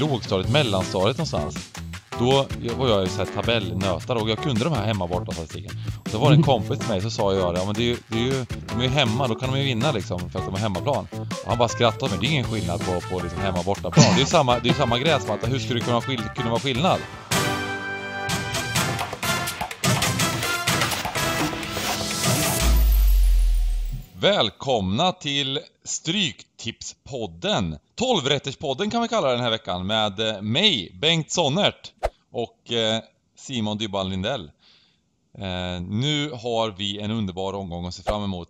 lågstadiet, mellanstadiet någonstans. Då var jag ju så här tabellnötare och jag kunde de här hemma borta statistiken. så var det en mm. kompis till mig så sa jag det, ja men det är ju, det är ju, de är ju hemma, då kan de ju vinna liksom för att de är hemmaplan. Och han bara skrattade åt mig, det är ingen skillnad på, på liksom hemma borta plan Det är ju samma, det är samma gräsmatta, hur skulle det kunna, skill kunna vara skillnad? Välkomna till Stryk Tipspodden, 12-rätterspodden kan vi kalla den här veckan med eh, mig, Bengt Sonnert och eh, Simon Dybban Lindell. Eh, nu har vi en underbar omgång att se fram emot.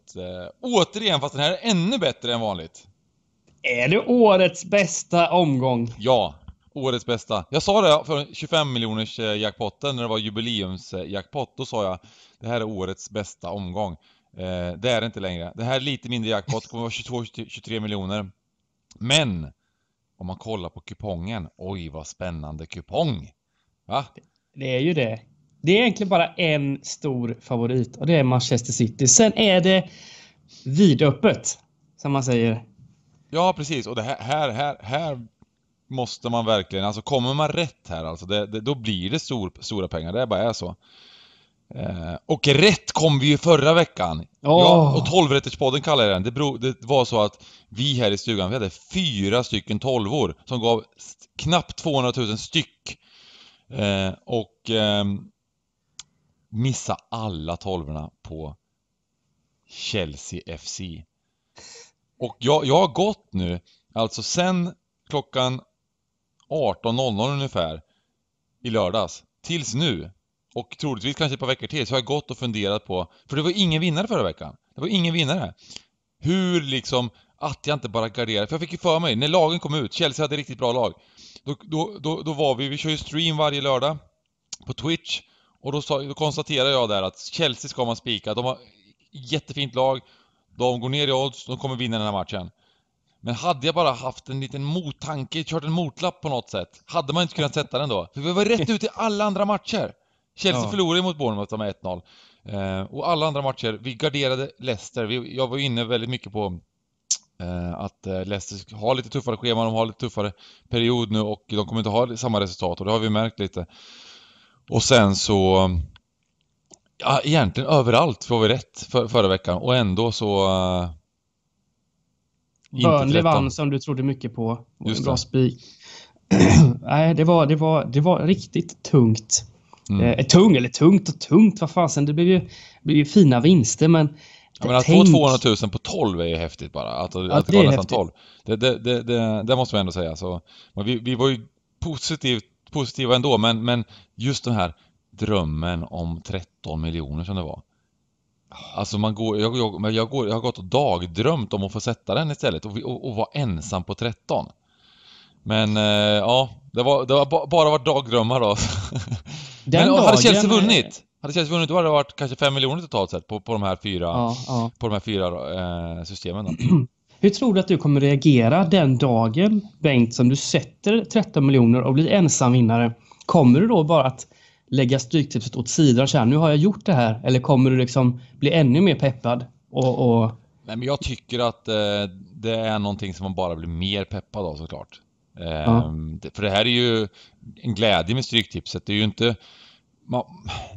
Återigen, fast den här är ännu bättre än vanligt. Är det årets bästa omgång? Ja, årets bästa. Jag sa det för 25 miljoners jackpotten när det var jubileumsjackpot. Då sa jag det här är årets bästa omgång. Eh, det är det inte längre. Det här är lite mindre jackpot, kommer vara 22-23 miljoner. Men! Om man kollar på kupongen, oj vad spännande kupong! Va? Det är ju det. Det är egentligen bara en stor favorit och det är Manchester City. Sen är det vidöppet, som man säger. Ja, precis. Och det här, här, här, här måste man verkligen, alltså kommer man rätt här alltså, det, det, då blir det stor, stora pengar. Det bara är så. Eh, och rätt kom vi ju förra veckan. Oh. Ja, och 12-rätterspodden kallar jag den. Det, beror, det, var så att vi här i stugan, vi hade fyra stycken tolvor som gav knappt 200 000 styck. Eh, och eh, missa alla tolvorna på Chelsea FC. Och jag, jag har gått nu, alltså sen klockan 18.00 ungefär i lördags, tills nu och troligtvis kanske ett par veckor till, så har jag gått och funderat på, för det var ingen vinnare förra veckan. Det var ingen vinnare. Hur liksom, att jag inte bara garderade. För jag fick ju för mig, när lagen kom ut, Chelsea hade riktigt bra lag. Då, då, då, då var vi, vi kör ju stream varje lördag på Twitch. Och då, sa, då konstaterade jag där att Chelsea ska man spika. De har jättefint lag. De går ner i odds, de kommer vinna den här matchen. Men hade jag bara haft en liten mottanke, kört en motlapp på något sätt, hade man inte kunnat sätta den då. För vi var rätt ute i alla andra matcher. Chelsea ja. förlorade mot Bournemouth med 1-0. Eh, och alla andra matcher, vi garderade Leicester. Vi, jag var inne väldigt mycket på eh, att eh, Leicester har lite tuffare schema, de har lite tuffare period nu och de kommer inte ha samma resultat och det har vi märkt lite. Och sen så... Ja, egentligen överallt får vi rätt för, förra veckan och ändå så... Uh, Burnley vann som du trodde mycket på. Just en bra spik. Nej, det var, det, var, det var riktigt tungt. Mm. Eh, tung, eller tungt och tungt, vad fasen, det blev ju, blir ju fina vinster men... Ja, men att tänk... få 200 000 på 12 är ju häftigt bara, att, ja, att det går nästan 12. Det, det, det, det, det, måste man ändå säga. Så, vi, vi var ju positivt, positiva ändå, men, men just den här drömmen om 13 miljoner som det var. Alltså man går, jag, jag, jag, går, jag har gått och dagdrömt om att få sätta den istället och, och, och vara ensam på 13. Men eh, ja, det, var, det har bara varit dagdrömmar då. Den Men hade Chelsea vunnit? Hade Chelsea vunnit då hade det varit kanske 5 miljoner totalt sett på, på de här fyra, ja, ja. På de här fyra eh, systemen då. Hur tror du att du kommer reagera den dagen, Bengt, som du sätter 13 miljoner och blir ensam vinnare? Kommer du då bara att lägga Stryktipset åt sidan och nu har jag gjort det här? Eller kommer du liksom bli ännu mer peppad? Och, och... Nej, men jag tycker att eh, det är någonting som man bara blir mer peppad av såklart. Eh, ja. Ehm, för det här är ju en glädje med Stryktipset. Det är ju inte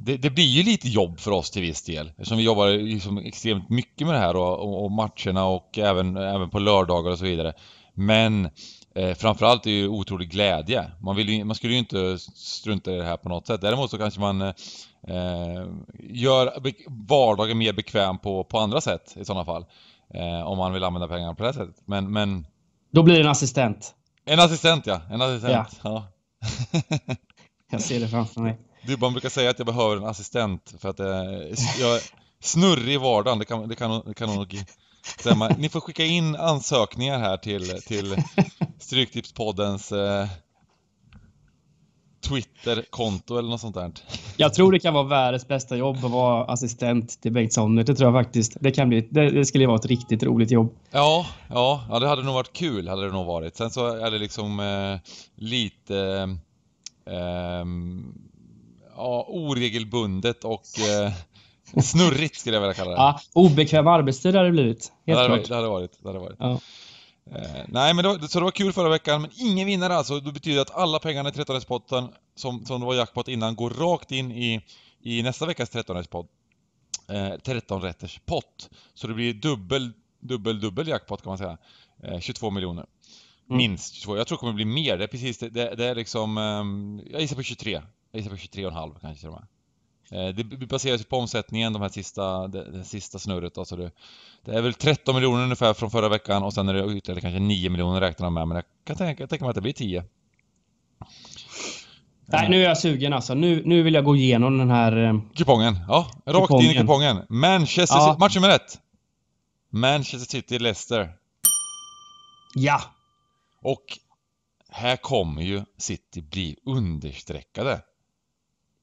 det, det, blir ju lite jobb för oss till viss del. Eftersom vi jobbar liksom extremt mycket med det här och, och, och matcherna och även, även på lördagar och så vidare. Men eh, framförallt är det ju otrolig glädje. Man, vill, man skulle ju inte strunta i det här på något sätt. Däremot så kanske man eh, gör vardagen mer bekväm på, på andra sätt i sådana fall. Eh, om man vill använda pengarna på det här sättet. Men, men... Då blir det en assistent. En assistent ja, en assistent. Ja. ja. Jag ser det framför mig. Du, man brukar säga att jag behöver en assistent för att eh, jag är snurrig i vardagen, det kan, det kan, det kan nog stämma. Ni får skicka in ansökningar här till, till Stryktipspoddens eh, Twitterkonto eller något sånt där. Jag tror det kan vara världens bästa jobb att vara assistent till Bengt Sonnert. Det tror jag faktiskt. Det, kan bli, det, det skulle vara ett riktigt roligt jobb. Ja, ja, ja, det hade nog varit kul hade det nog varit. Sen så är det liksom eh, lite... Eh, ja, oregelbundet och eh, snurrigt skulle jag vilja kalla det. Ja, obekväm arbetstid hade det blivit. Helt ja, det, hade, det hade varit. Det hade varit. Ja. Eh, nej, men det var, så det var kul förra veckan, men ingen vinnare alltså. Det betyder att alla pengarna i 13-hästpotten, som, som det var jackpot innan, går rakt in i, i nästa veckas 13-hästpott. Eh, 13 rätters pott. Så det blir dubbel, dubbel, dubbel jackpot kan man säga. Eh, 22 miljoner. Mm. Minst 22. Jag tror det kommer bli mer. Det är precis det, det, det är liksom... Ehm, jag gissar på 23. Jag gissar på 23,5 kanske till och med. Eh, det baseras ju på omsättningen, de här sista, det, det sista snurret. Alltså det, det, är väl 13 miljoner ungefär från förra veckan och sen är det ytterligare kanske 9 miljoner räknar de med, men jag kan tänka, jag tänka mig att det blir 10. Nej, eh. nu är jag sugen alltså. Nu, nu vill jag gå igenom den här... Eh, kupongen. Ja, rakt kupongen. in i kupongen. Manchester ja. City, match nummer ett. Manchester City, Leicester. Ja. Och här kommer ju City bli understreckade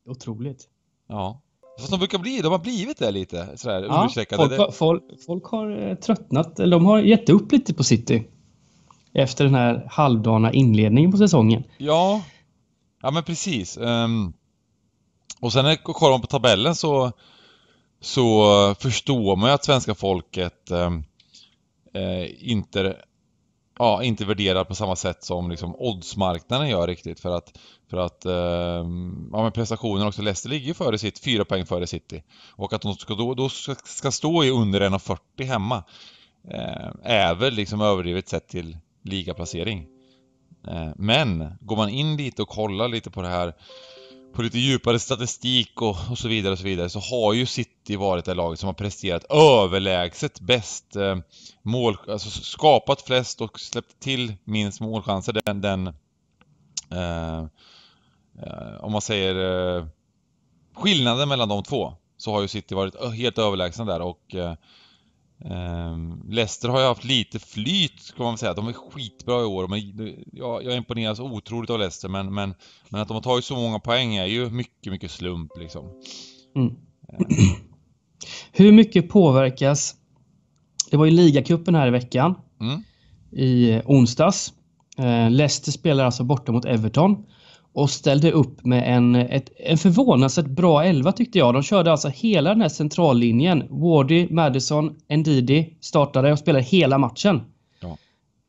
otroligt. Ja. Fast de brukar bli, de har blivit det lite sådär ja, undercheckade. Folk, folk, folk, har eh, tröttnat, eller de har gett upp lite på City. Efter den här halvdana inledningen på säsongen. Ja, ja men precis. Um, och sen när man kollar på tabellen så, så förstår man ju att svenska folket um, Eh, inte ja, inte värderad på samma sätt som liksom oddsmarknaden gör riktigt för att för att ehm, ja, men prestationen också, Leicester ligger före sitt, fyra poäng före City. Och att de ska, då, då ska, ska stå i under 1,40 hemma eh, är väl liksom överdrivet sett till ligaplacering. Eh, men går man in lite och kollar lite på det här på lite djupare statistik och, och så vidare och så vidare så har ju City varit det laget som har presterat överlägset bäst. Eh, mål, alltså skapat flest och släppt till minst målchanser. Den, den eh, eh om man säger eh, skillnaden mellan de två så har ju City varit helt överlägsna där och eh, Ehm, Leicester har ju haft lite flyt, kan man säga. De är skitbra i år. Men jag, jag imponeras otroligt av Leicester, men, men, men att de har tagit så många poäng är ju mycket, mycket slump liksom. Mm. Ehm. Hur mycket påverkas... Det var ju ligacupen här i veckan. Mm. I onsdags. Ehm, Leicester spelar alltså borta mot Everton och ställde upp med en, ett, en förvånansvärt bra elva tyckte jag. De körde alltså hela den här centrallinjen. Wardy, Madison, Ndidi startade och spelade hela matchen. Ja.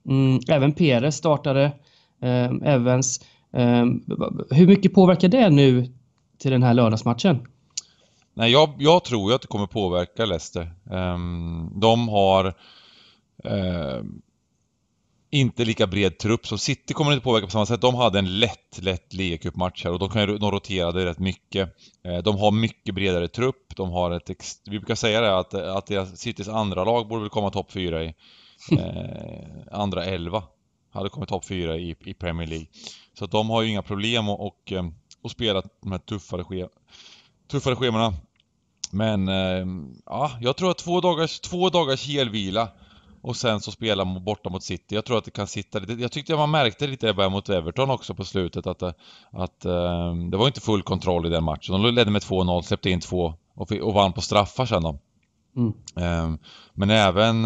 Mm, även Perez startade, eh, Evans. Eh, hur mycket påverkar det nu till den här lördagsmatchen? Nej, jag, jag tror ju att det kommer påverka Leicester. Um, de har... Uh, inte lika bred trupp, så City kommer inte påverka på samma sätt. De hade en lätt, lätt ligacupmatch här och de, kan, de roterade rätt mycket. Eh, de har mycket bredare trupp, de har ett... Vi brukar säga det att, att deras, Citys andra lag borde väl komma topp fyra i... Eh, andra elva. Hade kommit topp fyra i, i Premier League. Så att de har ju inga problem och, och, eh, och spela de här tuffare, ske, tuffare schemana. Men eh, ja, jag tror att två dagars, två dagars helvila och sen så spelar man borta mot City. Jag tror att det kan sitta lite. Jag tyckte man märkte lite det mot Everton också på slutet att, eh, att eh, det var inte full kontroll i den matchen. De ledde med 2-0, släppte in 2 och, och vann på straffar sen då. Mm. Eh, men även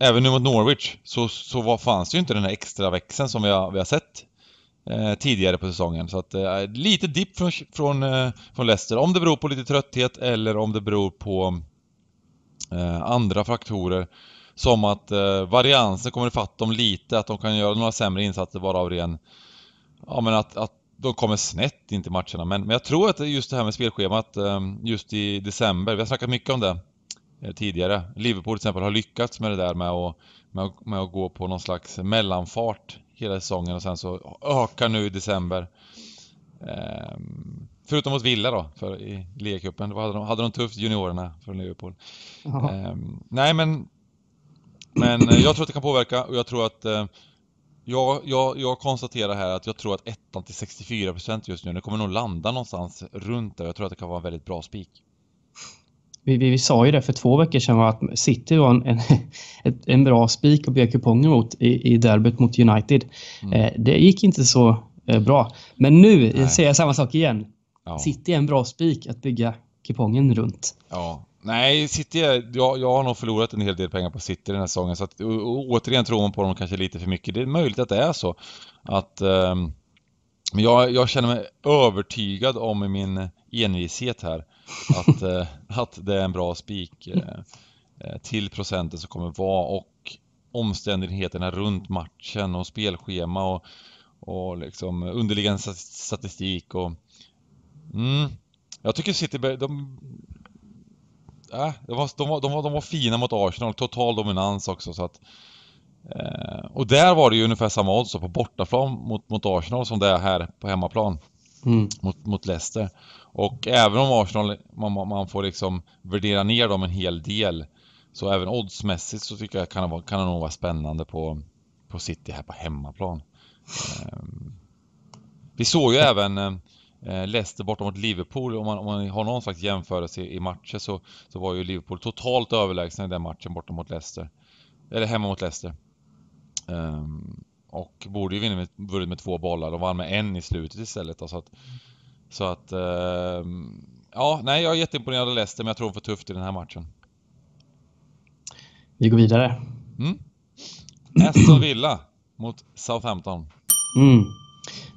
Även nu mot Norwich så, så var, fanns det ju inte den här extra växeln som vi har, vi har sett eh, tidigare på säsongen. Så att eh, lite dipp från, från, eh, från Leicester. Om det beror på lite trötthet eller om det beror på Eh, andra faktorer som att eh, variansen kommer ifatt dem lite, att de kan göra några sämre insatser bara av ren... Ja men att, att de kommer snett in till matcherna. Men, men jag tror att just det här med spelschemat eh, just i december, vi har snackat mycket om det tidigare. Liverpool till exempel har lyckats med det där med att, med med att gå på någon slags mellanfart hela säsongen och sen så ökar nu i december. Ehm, Förutom mot Villa då, för, i ligacupen. Då hade de, hade de tufft, juniorerna från Liverpool. Ehm, nej, men, men eh, jag tror att det kan påverka och jag tror att eh, jag, jag, jag konstaterar här att jag tror att ettan till 64% just nu, det kommer nog landa någonstans runt där. Jag tror att det kan vara en väldigt bra spik. Vi, vi, vi, sa ju det för två veckor sedan att City var en, en, en bra spik att be kuponger mot i, i derbyt mot United. Mm. Eh, det gick inte så eh, bra. Men nu Nej. säger jag samma sak igen. Ja. City är en bra spik att bygga kupongen runt. Ja, Nej, City, jag, jag har nog förlorat en hel del pengar på City den här säsongen. Så att, återigen tror man på dem kanske lite för mycket. Det är möjligt att det är så. Att, um, men jag, jag, känner mig övertygad om min envishet här. Att, uh, att det är en bra spik uh, till procenten som kommer vara och omständigheterna runt matchen och spelschema och, och liksom underliggande statistik och Mm. Jag tycker City, de... Äh, de, var, de, var, de, var, de var fina mot Arsenal, total dominans också så att... Eh, och där var det ju ungefär samma odds på bortaplan mot, mot Arsenal som det är här på hemmaplan. Mm. Mot, mot Leicester. Och även om Arsenal, man, man får liksom värdera ner dem en hel del. Så även oddsmässigt så tycker jag kan det, kan det nog vara spännande på, på City här på hemmaplan. Eh, vi såg ju även eh, Eh, Leicester borta mot Liverpool, om man, om man, har någon slags jämförelse i, i matcher så, så var ju Liverpool totalt överlägsna i den matchen borta mot Leicester. Eller hemma mot Leicester. Um, och borde ju vinna med, vunnit med två bollar, de vann med en i slutet istället. Då, så att, så att um, ja, nej jag är jätteimponerad av Leicester men jag tror de får tufft i den här matchen. Vi går vidare. Mm. Aston Villa mot Southampton. Mm.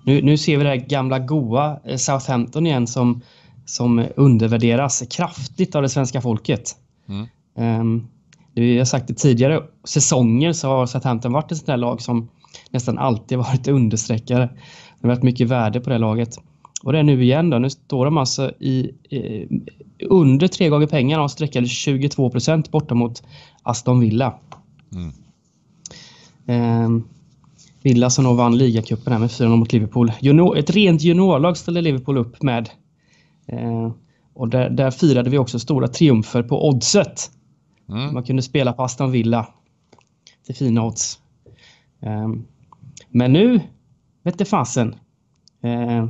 Nu, nu ser vi det här gamla goa eh, Southampton igen som, som undervärderas kraftigt av det svenska folket. Mm. Um, vi har sagt det tidigare säsonger så har Southampton varit ett sånt där lag som nästan alltid varit understreckare. Det har varit mycket värde på det laget. Och det är nu igen då. Nu står de alltså i, eh, under tre gånger pengarna och sträckade 22 procent borta mot Aston Villa. Mm. Um, Villa som nog vann ligacupen här med 4-0 mot Liverpool. Junior, ett rent juniorlag ställde Liverpool upp med. Eh, och där, där, firade vi också stora triumfer på oddset. Mm. Man kunde spela på Aston Villa till fina odds. Eh, men nu vette fasen. Eh,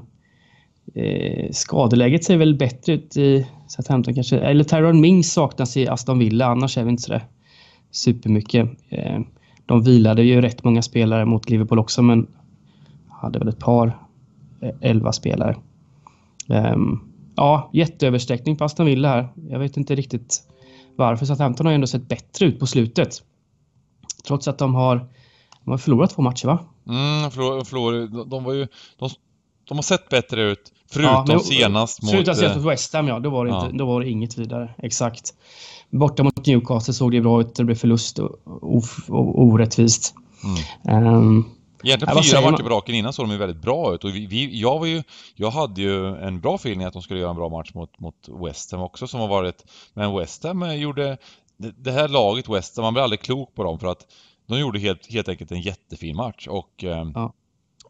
eh, skadeläget ser väl bättre ut i Southampton kanske. Eller Tyrone Mings saknas i Aston Villa, annars är vi inte sådär supermycket. Eh, de vilade ju rätt många spelare mot Liverpool också, men hade väl ett par eh, elva spelare. Um, ja, jätteöversträckning på Aston Villa här. Jag vet inte riktigt varför. Southampton har ju ändå sett bättre ut på slutet. Trots att de har, de har förlorat två matcher, va? Mm, förlor, förlor. De, de, var ju... De, de, har sett bättre ut, förutom ja, men, senast mot... Förutom senast mot eh, West Ham, ja. Då var det, ja. då var det inget vidare. Exakt. Borta mot Newcastle såg det bra ut. Det blev förlust och, och, och orättvist. Mm. Um, Egentligen fyra matcher på raken innan såg de ju väldigt bra ut och vi, vi, jag var ju, jag hade ju en bra feeling att de skulle göra en bra match mot, mot West Ham också som har varit, men West Ham gjorde, det, här laget West Ham, man blir aldrig klok på dem för att de gjorde helt, helt enkelt en jättefin match och, ehm, ja.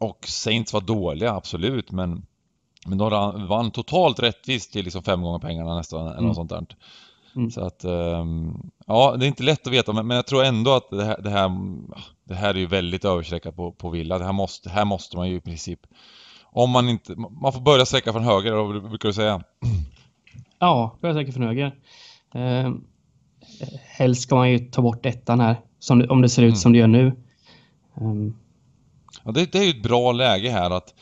och Saints var dåliga absolut men, men de vann totalt rättvist till liksom fem gånger pengarna nästan mm. eller något mm. sånt där. Mm. Så att, ehm, ja, det är inte lätt att veta, men, jag tror ändå att det här, det här, det här är ju väldigt överstreckat på, på Villa. Det här måste, här måste man ju i princip, om man inte, man får börja sträcka från höger, vad brukar du säga? Ja, börja sträcka från höger. Eh, helst ska man ju ta bort ettan här, som, om det ser ut mm. som det gör nu. Um. Ja, det, det, är ju ett bra läge här att,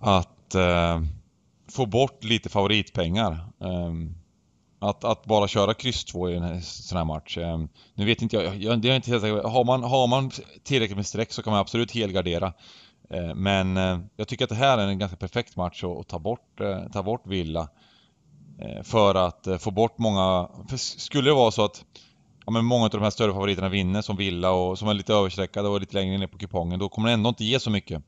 att eh, få bort lite favoritpengar. Um att, att bara köra kryss 2 i en sån här match. Eh, nu vet inte jag, jag, det är inte helt säker har man, har man tillräckligt med streck så kan man absolut helgardera. Eh, men eh, jag tycker att det här är en ganska perfekt match att, ta bort, ta bort Villa. För att få bort många, för skulle det vara så att ja, men många av de här större favoriterna vinner som Villa och som är lite överstreckade och lite längre ner på kupongen, då kommer det ändå inte ge så mycket.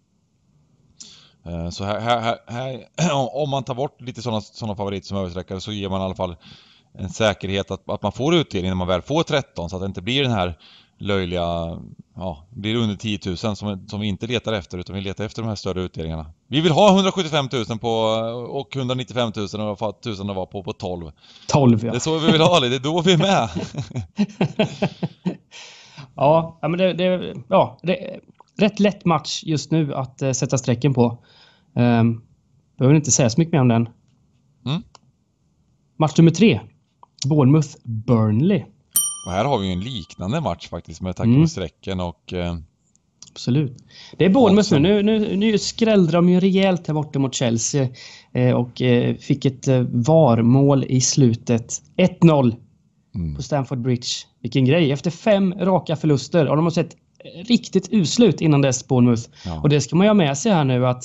Eh, så här, här, här, om man tar bort lite sådana såna favoriter som översträckare så ger man i alla fall en säkerhet att, att man får utdelning när man väl får 13 så att det inte blir den här löjliga, ja, blir under 10 000 som, som vi inte letar efter utan vi letar efter de här större utdelningarna. Vi vill ha 175 000 på, och 195 000 och vad tusen det var på, på 12. 12 ja. Det är så vi vill ha det, det är då vi är med. ja, men det, det, ja, det, rätt lätt match just nu att eh, sätta strecken på. Um, ehm, behöver inte säga så mycket mer om den. Mm. Match nummer tre. Bournemouth-Burnley. Och här har vi ju en liknande match faktiskt med tanke mm. sträcken och... Eh, Absolut. Det är Bournemouth nu. Nu, nu. nu skrällde de ju rejält här borta mot Chelsea eh, och eh, fick ett eh, VAR-mål i slutet. 1-0 mm. på Stamford Bridge. Vilken grej. Efter fem raka förluster. Och de har sett riktigt uslut innan dess, Bournemouth. Ja. Och det ska man ju ha med sig här nu att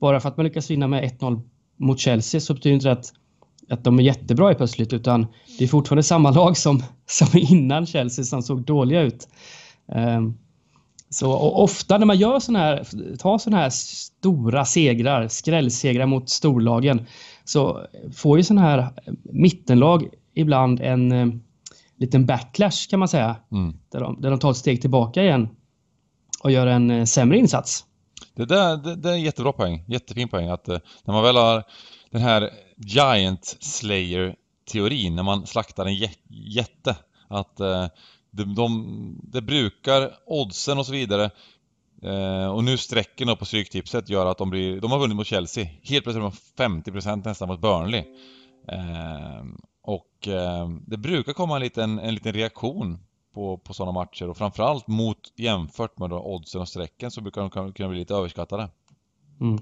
bara för att man lyckas vinna med 1-0 mot Chelsea så betyder inte det att, att de är jättebra i plötsligt utan det är fortfarande samma lag som, som innan Chelsea som såg dåliga ut. Um, så, och ofta när man gör såna här, tar sådana här stora segrar, skrällsegrar mot storlagen, så får ju sådana här mittenlag ibland en eh, liten backlash kan man säga. Mm. Där, de, där de tar ett steg tillbaka igen och gör en eh, sämre insats. Det, där, det, det är en jättebra poäng, jättefin poäng att eh, när man väl har den här Giant Slayer-teorin, när man slaktar en jätte, att eh, de, de, det brukar oddsen och så vidare eh, och nu sträcken då på stryktipset gör att de blir, de har vunnit mot Chelsea. Helt plötsligt har de 50% nästan mot Burnley. Eh, och eh, det brukar komma en liten, en liten reaktion på, på sådana matcher och framförallt mot, jämfört med då oddsen och strecken så brukar de kunna bli lite överskattade. Mm.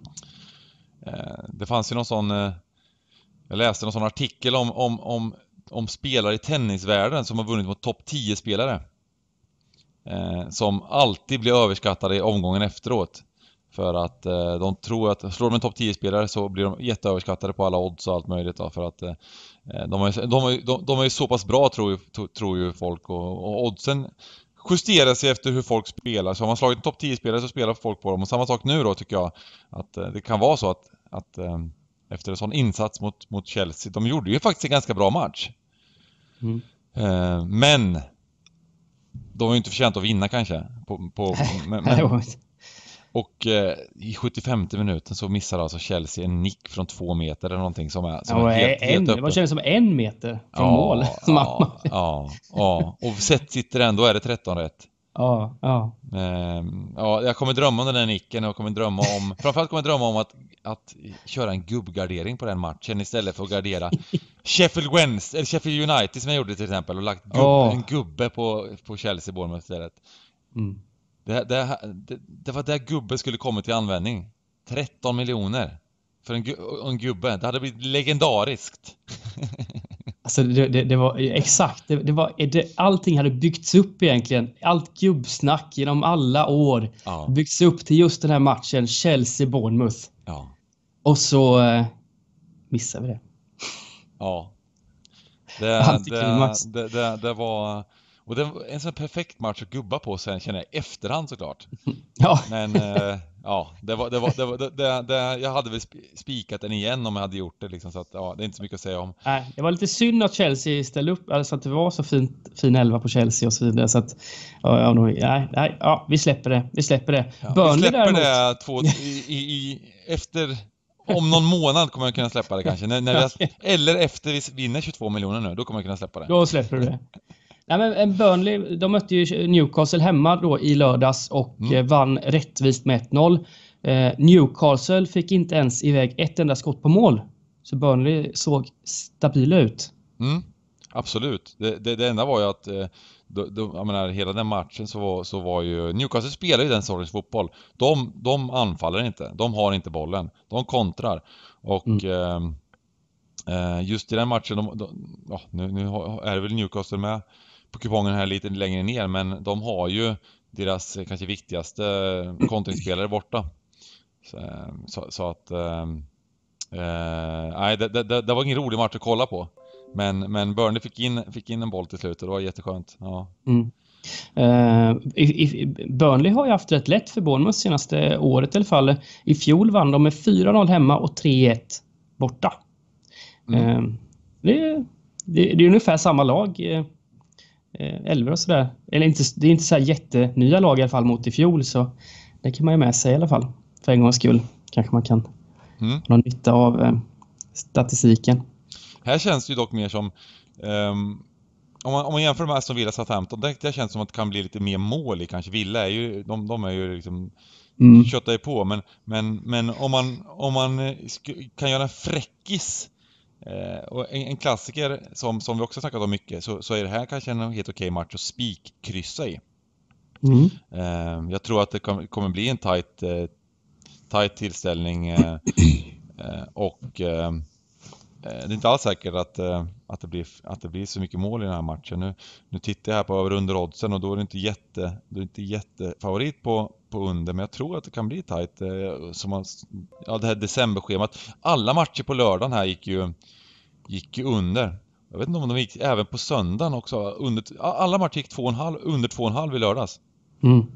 Eh, det fanns ju någon sån... Eh, jag läste någon sån artikel om, om, om, om spelare i tennisvärlden som har vunnit mot topp 10-spelare. Eh, som alltid blir överskattade i omgången efteråt. För att eh, de tror att slår de en topp 10-spelare så blir de jätteöverskattade på alla odds och allt möjligt då, för att eh, eh de, är, de, är, de, de är så pass bra tror ju, tror ju folk och, och oddsen justerar sig efter hur folk spelar. Så har man slagit en topp 10-spelare så spelar folk på dem. Och samma sak nu då tycker jag. Att eh, det kan vara så att, att eh, efter en sån insats mot, mot Chelsea, de gjorde ju faktiskt en ganska bra match. Mm. Eh, men de var ju inte förtjänta att vinna kanske. På, på, men, men, och eh, i 75 minuten så missar alltså Chelsea en nick från två meter eller någonting som är, som ja, är helt, en, helt öppen. Det var som en meter från ja, mål. Ja, ja, ja, och sett sitter ändå, är det 13 rätt? Ja, ja. Ehm, ja, jag kommer drömma om den där nicken och jag kommer drömma om, framförallt kommer jag drömma om att, att köra en gubbgardering på den matchen istället för att gardera Sheffield Wednesday, eller Sheffield United som jag gjorde till exempel och lagt gubbe, oh. en gubbe på, på Chelsea Bournemouth istället. Mm. Det, det, det, det var där gubben skulle komma till användning. 13 miljoner. För en, en gubbe. Det hade blivit legendariskt. Alltså det, det, det, var exakt, det, det var, det, allting hade byggts upp egentligen. Allt gubbsnack genom alla år ja. byggts upp till just den här matchen Chelsea-Bournemouth. Ja. Och så eh, missar vi det. Ja. Det, det, det, var och det var en sån perfekt match att gubba på sen känner jag efterhand såklart. Ja. Men eh, ja, det var, det var, det var det, det, jag hade väl spikat den igen om jag hade gjort det liksom, så att ja, det är inte så mycket att säga om. Nej, det var lite synd att Chelsea ställde upp, alltså att det var så fint, fin elva på Chelsea och så vidare så att ja, nej, nej, ja vi släpper det, vi släpper det. Ja, Burnley vi släpper däremot... det två, i, i, i, efter om någon månad kommer jag kunna släppa det kanske. När, när jag, eller efter vi vinner 22 miljoner nu, då kommer jag kunna släppa det. Då släpper du det. Nej, men eh, Burnley, de mötte ju Newcastle hemma då i lördags och mm. Eh, vann rättvist med 1-0. Eh, Newcastle fick inte ens iväg ett enda skott på mål. Så Burnley såg stabila ut. Mm. Absolut. Det, det, det, enda var ju att de, de, jag menar, hela den matchen så var, så var ju... Newcastle spelar ju den sortens fotboll. De, de anfaller inte. De har inte bollen. De kontrar. Och... Mm. Eh, just i den matchen, de, de, ja, nu, nu, är det väl Newcastle med på kupongen här lite längre ner, men de har ju deras eh, kanske viktigaste eh, kontringsspelare borta. Så, eh, så, så att... nej, det, det, det var ingen rolig match att kolla på. Men, men Burnley fick in, fick in en boll till slut och det var jätteskönt. Ja. Mm. Uh, i, i, Burnley har ju haft rätt lätt för Bournemouth senaste året i alla fall. I fjol vann de med 4-0 hemma och 3-1 borta. Mm. Uh, det, det, det, är ungefär samma lag. Eh, elvor och sådär. Eller inte, det är inte så här jättenya lag i alla fall mot i fjol så det kan man ju med sig i alla fall. För en gångs skull kanske man kan mm. ha nytta av eh, statistiken. Här känns det ju dock mer som um, om, man, om man jämför med Aston Villa Southampton, det, det känns som att det kan bli lite mer mål i kanske. Villa är ju, de, de är ju liksom mm. köttar ju på men, men, men om man, om man eh, kan göra en fräckis Eh, och en, en, klassiker som, som vi också snackat om mycket så, så är det här kanske en helt okej okay match att spikkryssa i. Mm. Eh, jag tror att det kom, kommer bli en tight, eh, tight tillställning eh, eh, och eh, det är inte alls säkert att, att, det blir, att det blir så mycket mål i den här matchen. Nu, nu tittar jag här på över under oddsen och då är det inte jätte, du inte jättefavorit på, på under, men jag tror att det kan bli tajt. Eh, som man, ja, det här decemberschemat. Alla matcher på lördagen här gick ju, gick ju under. Jag vet inte om de gick även på söndagen också. Under, alla matcher gick två och halv, under 2,5 i lördags. Mm.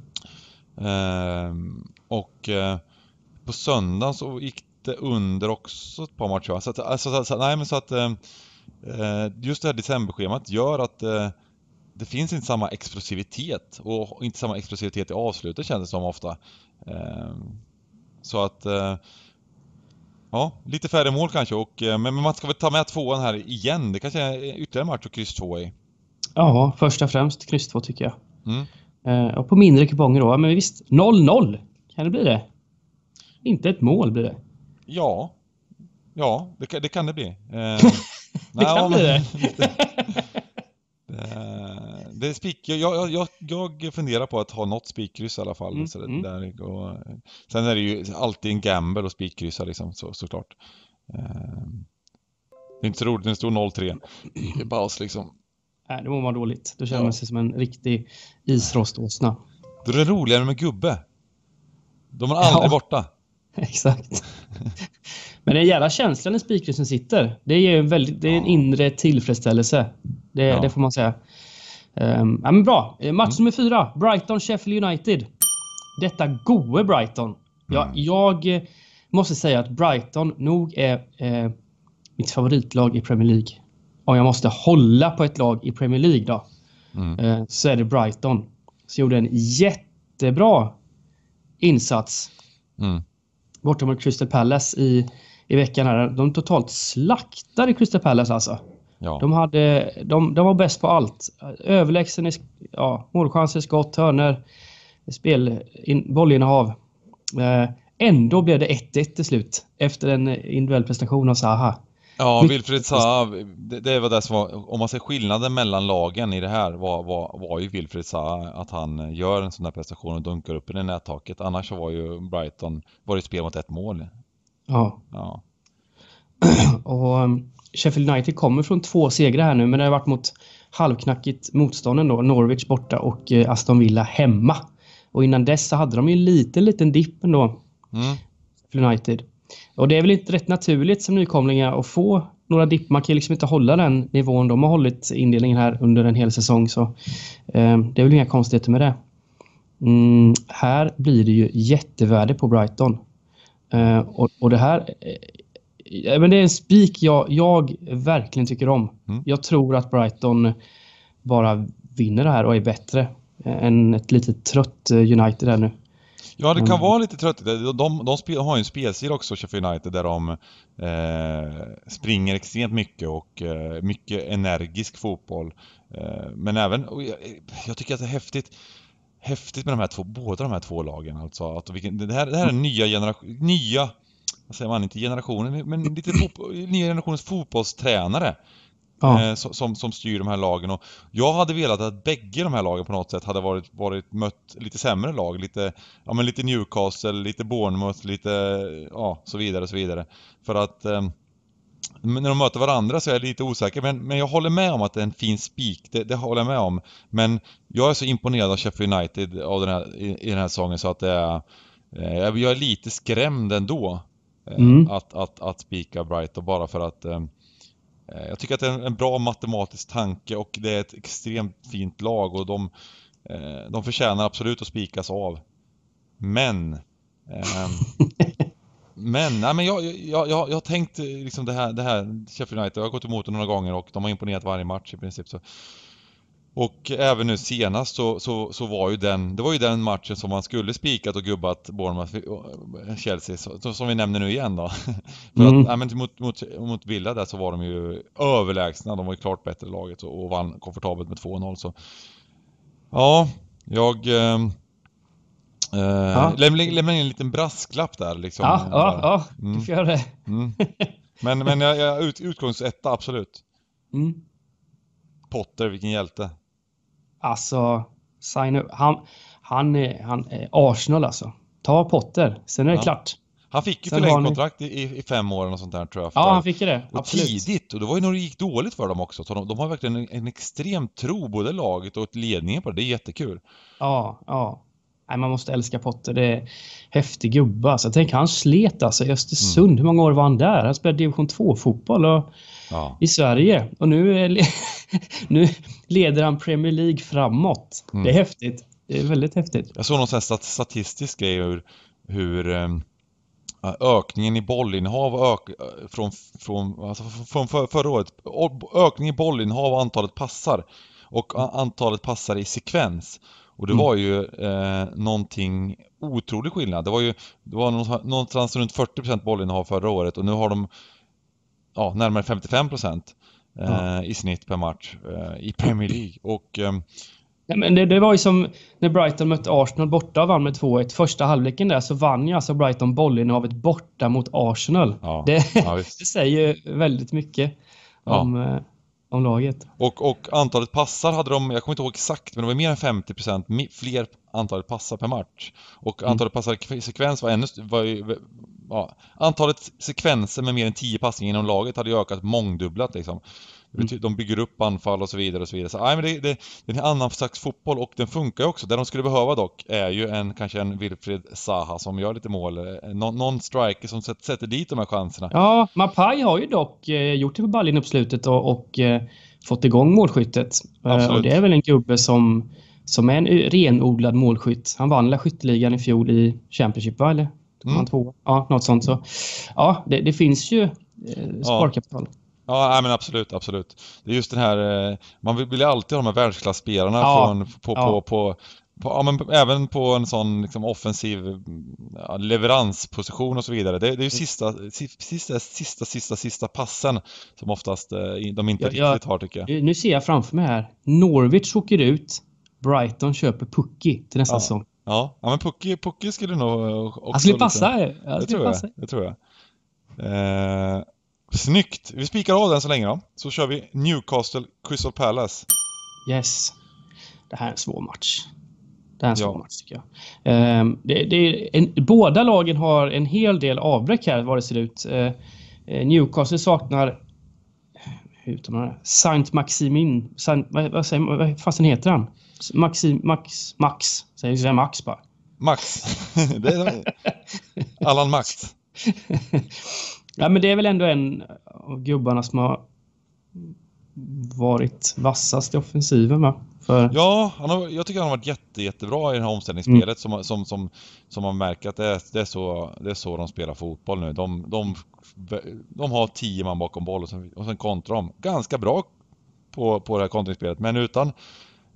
Ehm, och eh, på söndagen så gick det under också ett par matcher. Så att, alltså, så, så, nej, men så att eh, eh, just det här decemberschemat gör att eh, det finns inte samma explosivitet och inte samma explosivitet i avslutet kändes det som ofta. Ehm, så att... Eh, ja, lite färre mål kanske och, eh, men man ska väl ta med tvåan här igen. Det kanske är ytterligare en match att kryss två i. Ja, först och främst kryss två tycker jag. Mm. Eh, och på mindre kuponger då, men visst 0-0 kan det bli det. Inte ett mål blir det. Ja. Ja, det, det kan det bli. Ehm, det nej, kan ja, men, bli det. det det är spik, jag, jag, jag, jag funderar på att ha något spikkryss i alla fall. Mm, så det, mm. där, och, eh, sen är det ju alltid en gamble att spikkryssa liksom, så, såklart. Eh, det är inte så roligt när det står 0-3 i paus liksom. Nej, då mår man dåligt. Då känner man ja. sig som en riktig isroståsna. Då är det roligare med gubbe. Då är man aldrig ja. borta. Exakt. Men den jävla känslan när spikryssen sitter, det ger en väldigt, det är en inre tillfredsställelse. Det, ja. det får man säga. Ehm, ja, men bra. Eh, match mm. nummer fyra. Brighton, Sheffield United. Detta goe Brighton. Ja, mm. Jag eh, måste säga att Brighton nog är eh, mitt favoritlag i Premier League. Om jag måste hålla på ett lag i Premier League då, mm. eh, så är det Brighton. Så gjorde en jättebra insats mm. borta mot Crystal Palace i, i veckan. här. De totalt slaktade Crystal Palace alltså. Ja. De, hade, de, de var bäst på allt. Överlägsen i ja, målchanser, skott, hörnor, spel, in, bollinnehav. Eh, ändå blev det 1-1 till slut efter en individuell prestation av Zaha. Ja, Wilfred Zaha, det, det, var det som var, om man ser skillnaden mellan lagen i det här var, var, var ju Wilfred Zaha att han gör en sån där prestation och dunkar upp den i nättaket. Annars var ju Brighton, var det spel mot ett mål. Ja. ja. och ehm, Sheffield United kommer från två segrar här nu, men det har varit mot halvknackigt motstånd ändå. Norwich borta och eh, Aston Villa hemma. Och innan dess så hade de ju en liten, liten dipp ändå. Mm. United. Och det är väl inte rätt naturligt som nykomlingar att få några dipp. Man kan ju liksom inte hålla den nivån de har hållit indelningen här under en hel säsong. Så eh, det är väl inga konstigheter med det. Mm, här blir det ju jättevärde på Brighton. Eh, och, och det här eh, men det är en spik jag, jag verkligen tycker om. Mm. Jag tror att Brighton bara vinner det här och är bättre än ett lite trött eh, United här nu. Ja, det kan mm. vara lite trött. De, de, de har ju en spelsida också, Sheffield United, där de eh, springer extremt mycket och eh, mycket energisk fotboll. Eh, men även, jag, jag, tycker att det är häftigt, häftigt med de här två, båda de här två lagen alltså. Att vilken, det, här, det här är mm. nya generation, nya vad säger man, inte generationen, men lite nya generationens fotbollstränare. Ja. Eh, som, som styr de här lagen och jag hade velat att bägge de här lagen på något sätt hade varit, varit mött lite sämre lag, lite, ja men lite Newcastle, lite Bournemouth, lite, ja så vidare, och så vidare. För att eh, när de möter varandra så är jag lite osäker, men, men jag håller med om att det är en fin spik, det, det, håller jag med om. Men jag är så imponerad av Sheffield United av den här, i, i den här säsongen så att det är... Eh, jag är lite skrämd ändå. Eh, mm. Att, att, att spika Brighton bara för att eh, eh, jag tycker att det är en bra matematisk tanke och det är ett extremt fint lag och de, de förtjänar absolut att spikas av. Men... Ehm, men, nej, men jag, jag, jag, jag har tänkt liksom det här, det här Sheffield United, jag har gått emot det några gånger och de har imponerat varje match i princip. Så och även nu senast så, så, så, var ju den, det var ju den matchen som man skulle spikat och gubbat Bournemouth, eh, Chelsea, som vi nämner nu igen då. För att, nej, mm. men mot, mot, mot Villa där så var de ju överlägsna, de var ju klart bättre laget och, och vann komfortabelt med 2-0 så. Ja, jag... Eh, eh, ja. Lämna, lämna in en liten brasklapp där liksom. Ja, ja, ja, du mm. får göra det. Mm. Men, men jag, jag, ut, utgångsetta, absolut. Mm. Potter, vilken hjälte. Alltså, sign up. Han, han, är, han är Arsenal alltså. Ta Potter, sen är det ja. klart. Han fick ju förlängt kontrakt ni... i, i, fem år och sånt där tror jag. Ja, han fick ju det. Och Absolut. tidigt, och det var ju när det gick dåligt för dem också. Så de, de har verkligen en, en extrem tro, både laget och ledningen på det. Det är jättekul. Ja, ja. Nej, man måste älska Potter. Det är häftig gubbe. Alltså, tänk, han slet alltså i Östersund. Mm. Hur många år var han där? Han spelade division 2-fotboll. Och ja. i Sverige. Och nu, le nu leder han Premier League framåt. Mm. Det är häftigt. Det är väldigt häftigt. Jag såg någon sån statistisk grej hur, hur ehm, ökningen i bollinnehav ök, från, från, alltså från för, förra året. Ökningen i bollinnehav och antalet passar. Och antalet passar i sekvens. Och det mm. var ju eh, någonting otrolig skillnad. Det var ju det var någonstans runt 40% bollinnehav förra året och nu har de ja, närmare 55 procent ja. Eh, i snitt per match eh, i Premier League. Och, eh, Nej, men det, det, var ju som när Brighton mötte Arsenal borta och vann med 2-1. Första halvleken där så vann ju alltså Brighton bollinnehavet borta mot Arsenal. Ja, det, ja, det, säger väldigt mycket om, ja. om laget. Och, och, antalet passar hade de, jag kommer inte ihåg exakt, men det var mer än 50 fler antalet passar per match. Och mm. antalet mm. passar sekvens var, ännu, var ju ja, antalet sekvenser med mer än 10 passningar inom laget hade ju ökat mångdubblat liksom. Mm. De bygger upp anfall och så vidare och så vidare. Så, nej, men det, det, det är en annan slags fotboll och den funkar ju också. Det de skulle behöva dock är ju en, kanske en Wilfred Zaha som gör lite mål. Någon, någon striker som sätter, sätter dit de här chanserna. Ja, Mapai har ju dock eh, gjort det på baljen upp slutet och, och eh, fått igång målskyttet. Eh, och det är väl en gubbe som, som är en renodlad målskytt. Han vann skytteligan i fjol i Championship, va? Eller? mm. två. Ja, något sånt. Så, ja, det, det finns ju eh, sparkapital. Ja. Ja, nej, men absolut, absolut. Det är just den här, eh, man vill ju alltid ha de här världsklasspelarna ja. från, på, ja. på, på, på, ja, men även på en sån liksom, offensiv ja, leveransposition och så vidare. Det, det är ju mm. sista, sista, sista, sista, sista passen som oftast eh, de inte jag, riktigt har tycker jag. Nu ser jag framför mig här, Norwich åker ut, Brighton köper Pucky till nästa ja. säsong. Ja, ja men Pucki, Pucki skulle nog också... Han skulle passa lite... Det tror, passa. Jag, det tror jag. Eh, snyggt! Vi spikar av den så länge då. Så kör vi Newcastle Crystal Palace. Yes. Det här är en svår match. Det här är en svår ja. match tycker jag. Eh, det, det en, båda lagen har en hel del avbräck här vad det ser ut. Eh, eh Newcastle saknar Hur utom Saint Maximin, Saint, vad, vad, vad fasen heter han? Maxi, Max, Max. Säger jag Max bara. Max. det är Allan Max. ja, men det är väl ändå en av gubbarna som har varit vassast i offensiven va? För... Ja, han har, jag tycker han har varit jätte, jättebra i det här omställningsspelet mm. som, som, som, som man märker att det är, det är, så, det är så de spelar fotboll nu. De, de, de har tio man bakom boll och sen, sen kontrar de. Ganska bra på, på det här kontringsspelet, men utan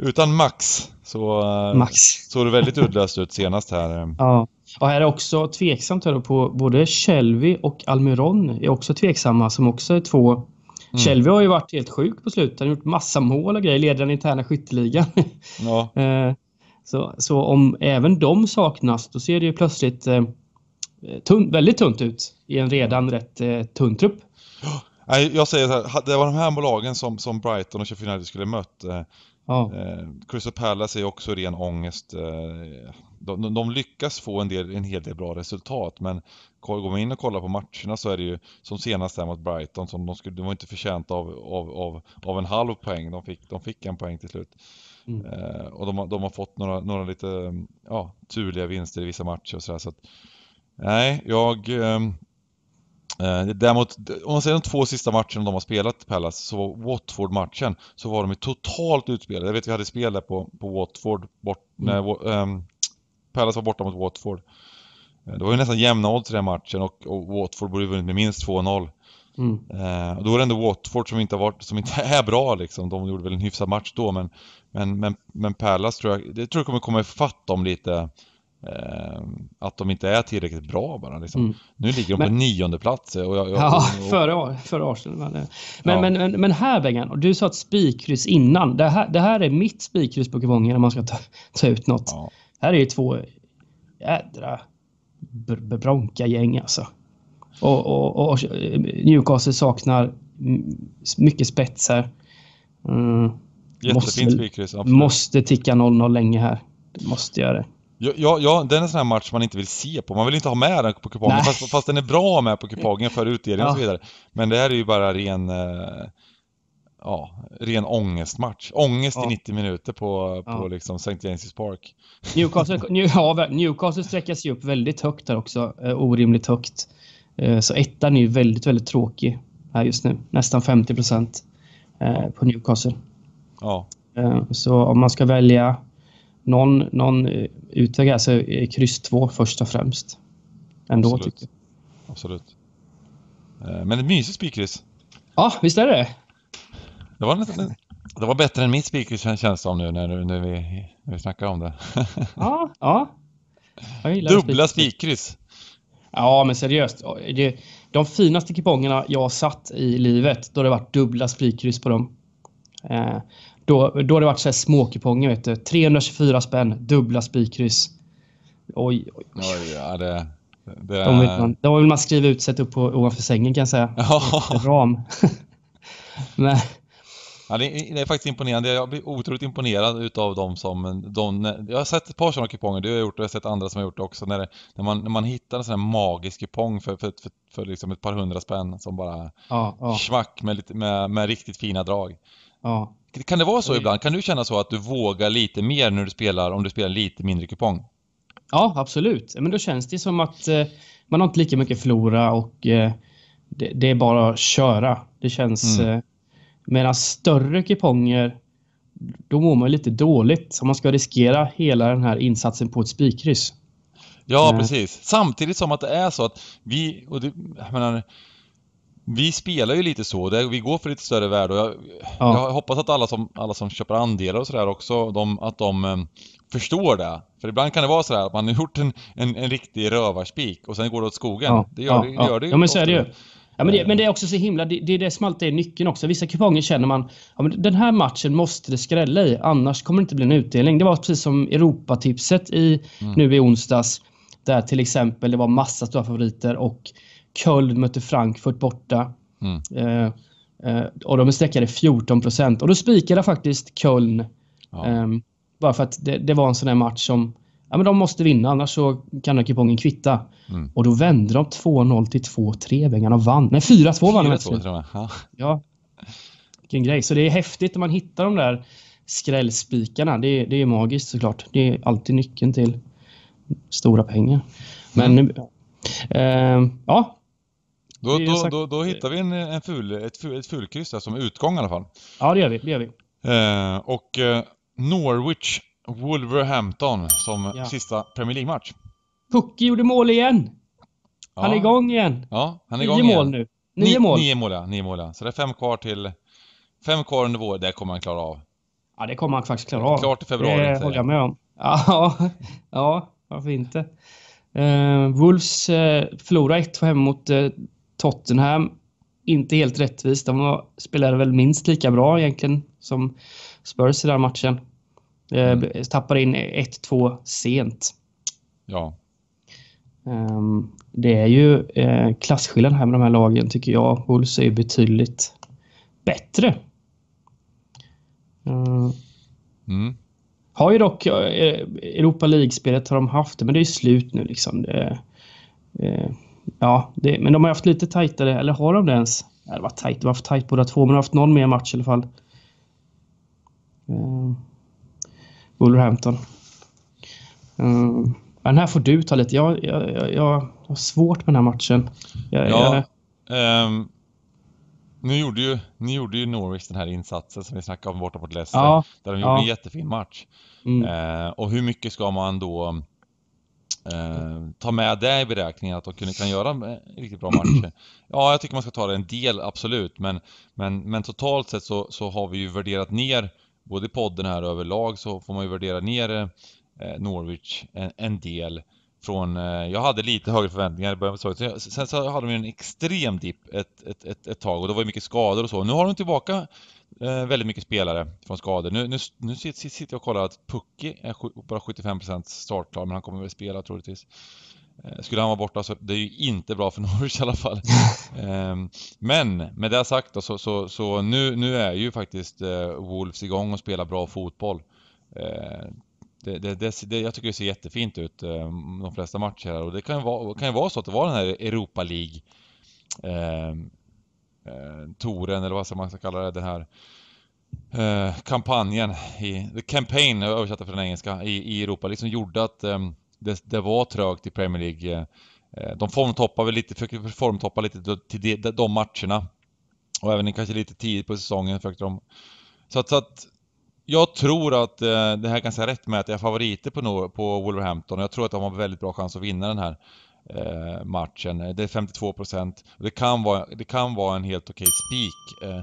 utan Max så eh, Max. såg det väldigt uddlöst ut senast här. Ja. Och här är också tveksamt här på både Shelby och Almiron är också tveksamma som också är två. Mm. har ju varit helt sjuk på slutet. Han har gjort massa mål och grejer. Leder den interna skytteligan. Ja. Eh, så, så om även de saknas då ser det ju plötsligt eh, tunn, väldigt tunt ut i en redan rätt eh, tunn trupp. Jag säger så här, det var de här bolagen som, som Brighton och Sheffield United skulle mött. Eh, Ja. Eh, Crystal Palace är också ren ångest. Eh, de, de, lyckas få en, del, en hel del bra resultat men går man in och kollar på matcherna så är det ju som senast här mot Brighton som de, skulle, de var inte förtjänta av, av, av, av en halv poäng. De fick, de fick en poäng till slut. Mm. Eh, och de, de, har fått några, några lite ja, turliga vinster i vissa matcher och sådär. Så nej, jag... Eh, Eh, däremot, om man säger de två sista matcherna de har spelat Pallas, så Watford-matchen, så var de ju totalt utspelade. Jag vet att vi hade spel där på, på Watford, bort, mm. när eh, Pallas var borta mot Watford. Eh, det var ju nästan jämna odds i den matchen och, och Watford borde vunnit med minst 2-0. Mm. Eh, då är det ändå Watford som inte, har varit, som inte är bra liksom. De gjorde väl en hyfsad match då men, men, men, men Palace tror jag, det tror jag kommer komma ifatt dem lite. Eh, att de inte är tillräckligt bra bara. Liksom. Mm. Nu ligger de men, på nionde plats. Eh, och jag, jag, ja, före, före Arsenal. Men, ja. men, men, men, här Bengan, du sa ett spikkryss innan. Det här, det här är mitt spikkryss på kupongen om man ska ta, ta ut något. Ja. Här är ju två jädra bronka gäng alltså. Och, och, och, Newcastle saknar mycket spetsar. Mm. Jättefint spikkryss. Måste ticka 0-0 länge här. Det måste göra det. Ja, ja, den är en sån här match man inte vill se på. Man vill inte ha med den på kupongen, fast, fast, den är bra med på kupongen för utdelning ja. och så vidare. Men det här är ju bara ren... Eh, ja, ren ångestmatch. Ångest ja. i 90 minuter på, på ja. liksom St. James' Park. Newcastle, New, ja, Newcastle sträckas ju upp väldigt högt där också. Eh, orimligt högt. Eh, så ettan är ju väldigt, väldigt tråkig här just nu. Nästan 50 procent eh, på Newcastle. Ja. Eh, så om man ska välja någon, någon eh, utväg är alltså är eh, kryss 2 först och främst. Ändå Absolut. tycker jag. Absolut. Eh, men ett mysigt spikryss. Ja, visst är det det. Var nästan, det var bättre än mitt spikryss känns det som nu när, när, vi, när vi snackar om det. Ja, ja. Dubbla spikryss. Ja, men seriöst. Det, de finaste kupongerna jag satt i livet, då det varit dubbla spikkryss på dem. Eh, då, då har det varit så här småkuponger, vet du. 324 spänn, dubbla spikryss. Oj, oj. oj ja, det, det är... de, vill man, de vill man skriva ut, sätta upp på, ovanför sängen kan jag säga. Ram. Men... Ja, det är, det, är, faktiskt imponerande. Jag blir otroligt imponerad utav dem som... De, jag har sett ett par sådana kuponger, du har gjort och jag har sett andra som har gjort det också. När, det, när, man, när man hittar en sån här magisk kupong för, för, för, för liksom ett par hundra spänn som bara ja, ja. schmack med, lite, med, med riktigt fina drag. Ja. Kan det vara så ibland? Kan du känna så att du vågar lite mer när du spelar om du spelar lite mindre kupong? Ja, absolut. Men då känns det som att eh, man har inte lika mycket förlora och eh, det, det, är bara att köra. Det känns... Mm. Eh, medan större kuponger, då mår man lite dåligt om man ska riskera hela den här insatsen på ett spikkryss. Ja, eh. precis. Samtidigt som att det är så att vi, och det, jag menar, vi spelar ju lite så, det, vi går för lite större värde och jag, ja. jag, hoppas att alla som, alla som köper andelar och sådär också, de, att de um, förstår det. För ibland kan det vara sådär att man har gjort en, en, en riktig rövarspik och sen går det åt skogen. Ja. Det, gör, ja. det, det gör det ju. Ja men så är det ju. Ja, men, det, eh. men det är också så himla, det, det är det som alltid är nyckeln också. Vissa kuponger känner man, ja, men den här matchen måste det skrälla i, annars kommer det inte bli en utdelning. Det var precis som Europatipset i, mm. nu i onsdags, där till exempel det var massa stora favoriter och Köln mötte Frankfurt borta. Mm. Eh, eh och de är sträckade 14 procent. Och då spikade faktiskt Köln. Ja. Eh, bara för att det, det, var en sån här match som ja, men de måste vinna, annars så kan kupongen kvitta. Mm. Och då vände de 2-0 till 2-3. Bengarna vann. Nej, 4-2 vann de till ja. Vilken grej. Så det är häftigt när man hittar de där skrällspikarna. Det, det är magiskt såklart. Det är alltid nyckeln till stora pengar. Men mm. eh, ja, ehm, då, då, sagt... då, då, hittar vi en, en ful, ett, ful, ett fulkryss där som utgång i alla fall. Ja, det gör vi. Det gör vi. Eh, och eh, Norwich Wolverhampton som ja. sista Premier League-match. Pucki gjorde mål igen! Ja. Han är igång igen! Ja, han är igång igen. nio mål nu. Nio mål. Nio mål, ja. Nio mål, ja. Så det är fem kvar till... Fem kvar under våren, det kommer han klara av. Ja, det kommer han faktiskt klara av. Klart i februari. Det håller jag med om. Ja, ja varför inte? Uh, Wolves uh, eh, förlorade 1-2 hemma mot uh, Tottenham, inte helt rättvist. De spelade väl minst lika bra egentligen som Spurs i den matchen. Eh, mm. Tappar in 1-2 sent. Ja. Ehm, det är ju eh, klasskillnad här med de här lagen tycker jag. Wolves är ju betydligt bättre. Ehm. Mm. Har ju dock eh, Europa League-spelet har de haft det, men det är ju slut nu liksom. Det, Ja, det, men de har haft lite tajtare, eller har de det ens? Nej, det var tajt, det var för tajt båda två, men de har haft någon mer match i alla fall. Uh, Wolverhampton. Uh, ehm, den här får du ta lite. Jag, jag, jag, jag har svårt med den här matchen. Jag, ja, jag... Um, nu, gjorde ju, nu gjorde ju Norwich den här insatsen som vi snackade om borta mot Leicester. Ja, där de gjorde ja. en jättefin match. Mm. Uh, och hur mycket ska man då Eh, ta med det i beräkningen att de kunde, kan göra eh, riktigt bra matcher. Ja, jag tycker man ska ta det en del, absolut, men, men, men totalt sett så, så har vi ju värderat ner, både i podden här överlag så får man ju värdera ner eh, Norwich en, en del från, eh, jag hade lite högre förväntningar i början av säsongen. Sen så hade de ju en extrem dipp ett, ett, ett, ett, tag och det var ju mycket skador och så. Nu har de tillbaka eh, väldigt mycket spelare från skador. Nu, nu, nu sitter jag och kollar att Pucki är bara 75% startklar, men han kommer väl spela troligtvis. Eh, skulle han vara borta så det är ju inte bra för Norwich i alla fall. Eh, men med det sagt då, så, så, så nu, nu är ju faktiskt eh, Wolves igång och spelar bra fotboll. Det, det, det, jag tycker det ser jättefint ut de flesta matcher här och det kan ju vara, kan ju vara så att det var den här Europa League eh, toren eller vad man ska kalla det, den här eh, kampanjen, i, the campaign översatt från engelska, i, i Europa liksom gjorde att eh, det, det, var trögt i Premier League. Eh, eh, de formtoppade väl lite, försökte formtoppa lite till de, de, de matcherna. Och även kanske lite tidigt på säsongen försökte de. Så att, så att jag tror att eh, det här är ganska rättmätiga favoriter på, på Wolverhampton. Jag tror att de har väldigt bra chans att vinna den här eh, matchen. Det är 52 procent. Det, kan vara, det kan vara en helt okej spik. Eh,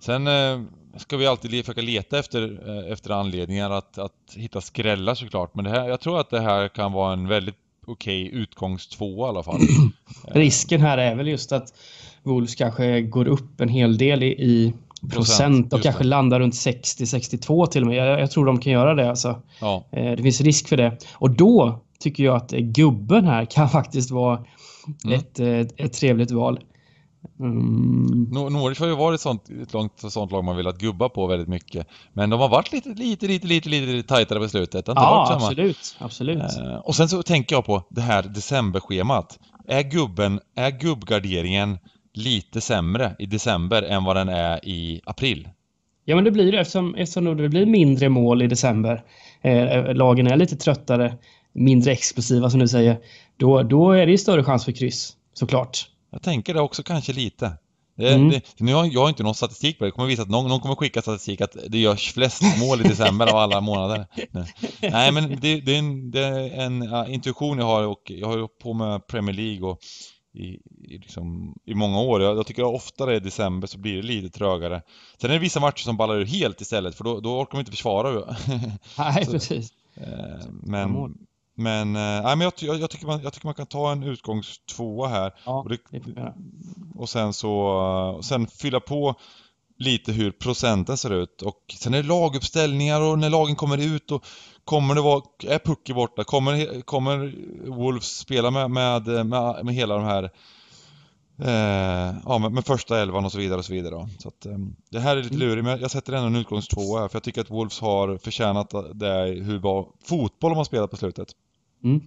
sen eh, ska vi alltid försöka leta efter, eh, efter anledningar att, att hitta skrällar såklart. Men det här, jag tror att det här kan vara en väldigt okej okay utgångstvå i alla fall. Risken här är väl just att Wolves kanske går upp en hel del i, i procent och kanske landar runt 60-62 till och med. Jag, jag, tror de kan göra det alltså. Ja. Eh, det finns risk för det. Och då tycker jag att gubben här kan faktiskt vara mm. ett, ett, ett, trevligt val. Mm. Norwich har ju varit sånt, ett, långt, sånt lag man vill att gubba på väldigt mycket. Men de har varit lite, lite, lite, lite, lite tajtare på slutet. Ja, absolut. absolut. Eh, och sen så tänker jag på det här decemberschemat. Är gubben, är gubbgarderingen lite sämre i december än vad den är i april? Ja, men det blir det eftersom, eftersom det blir mindre mål i december. Eh, eh lagen är lite tröttare mindre explosiva som du säger, då, då är det ju större chans för kryss, såklart. Jag tänker det också kanske lite. Det, mm. det, nu har jag har inte någon statistik på det. Jag kommer visa att någon, någon kommer skicka statistik att det görs flest mål i december av alla månader. Nej, men det, det, är en, det är en intuition jag har och jag har ju på med Premier League och i, i, liksom, i många år. Jag, jag tycker oftare i december så blir det lite trögare. Sen är det vissa matcher som ballar ur helt istället för då, då orkar man inte försvara. Nej, så, precis. Eh, men, men, äh, men jag, jag, jag, tycker man, jag tycker man kan ta en utgångstvåa här. Ja, och, det, och sen så och sen fylla på lite hur procenten ser ut. Och sen är det laguppställningar och när lagen kommer ut och kommer det vara, är Pucke borta? Kommer, kommer Wolves spela med, med, med, med hela de här eh, ja, med, med, första elvan och så vidare och så vidare. Då. Så att, eh, det här är lite mm. lurigt men jag sätter ändå en utgångstvåa här för jag tycker att Wolves har förtjänat det hur bra fotboll de har spelat på slutet. Mm.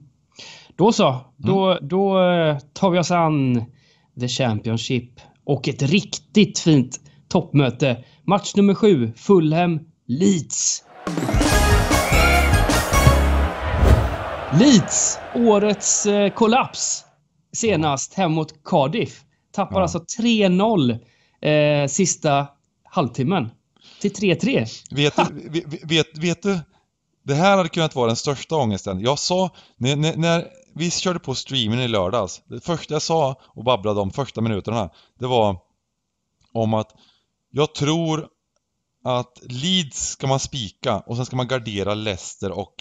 Då så, mm. då, då eh, tar vi oss an The Championship och ett riktigt fint toppmöte. Match nummer sju, Fulham Leeds. Leeds, årets eh, kollaps senast hem mot Cardiff. Tappar ja. alltså 3-0 eh, sista halvtimmen till 3-3. Vet, vet, vet, vet, du det här hade kunnat vara den största ångesten. Jag sa, när, när, när vi körde på streamen i lördags, det första jag sa och babblade om första minuterna, det var om att jag tror att Leeds ska man spika och sen ska man gardera Leicester och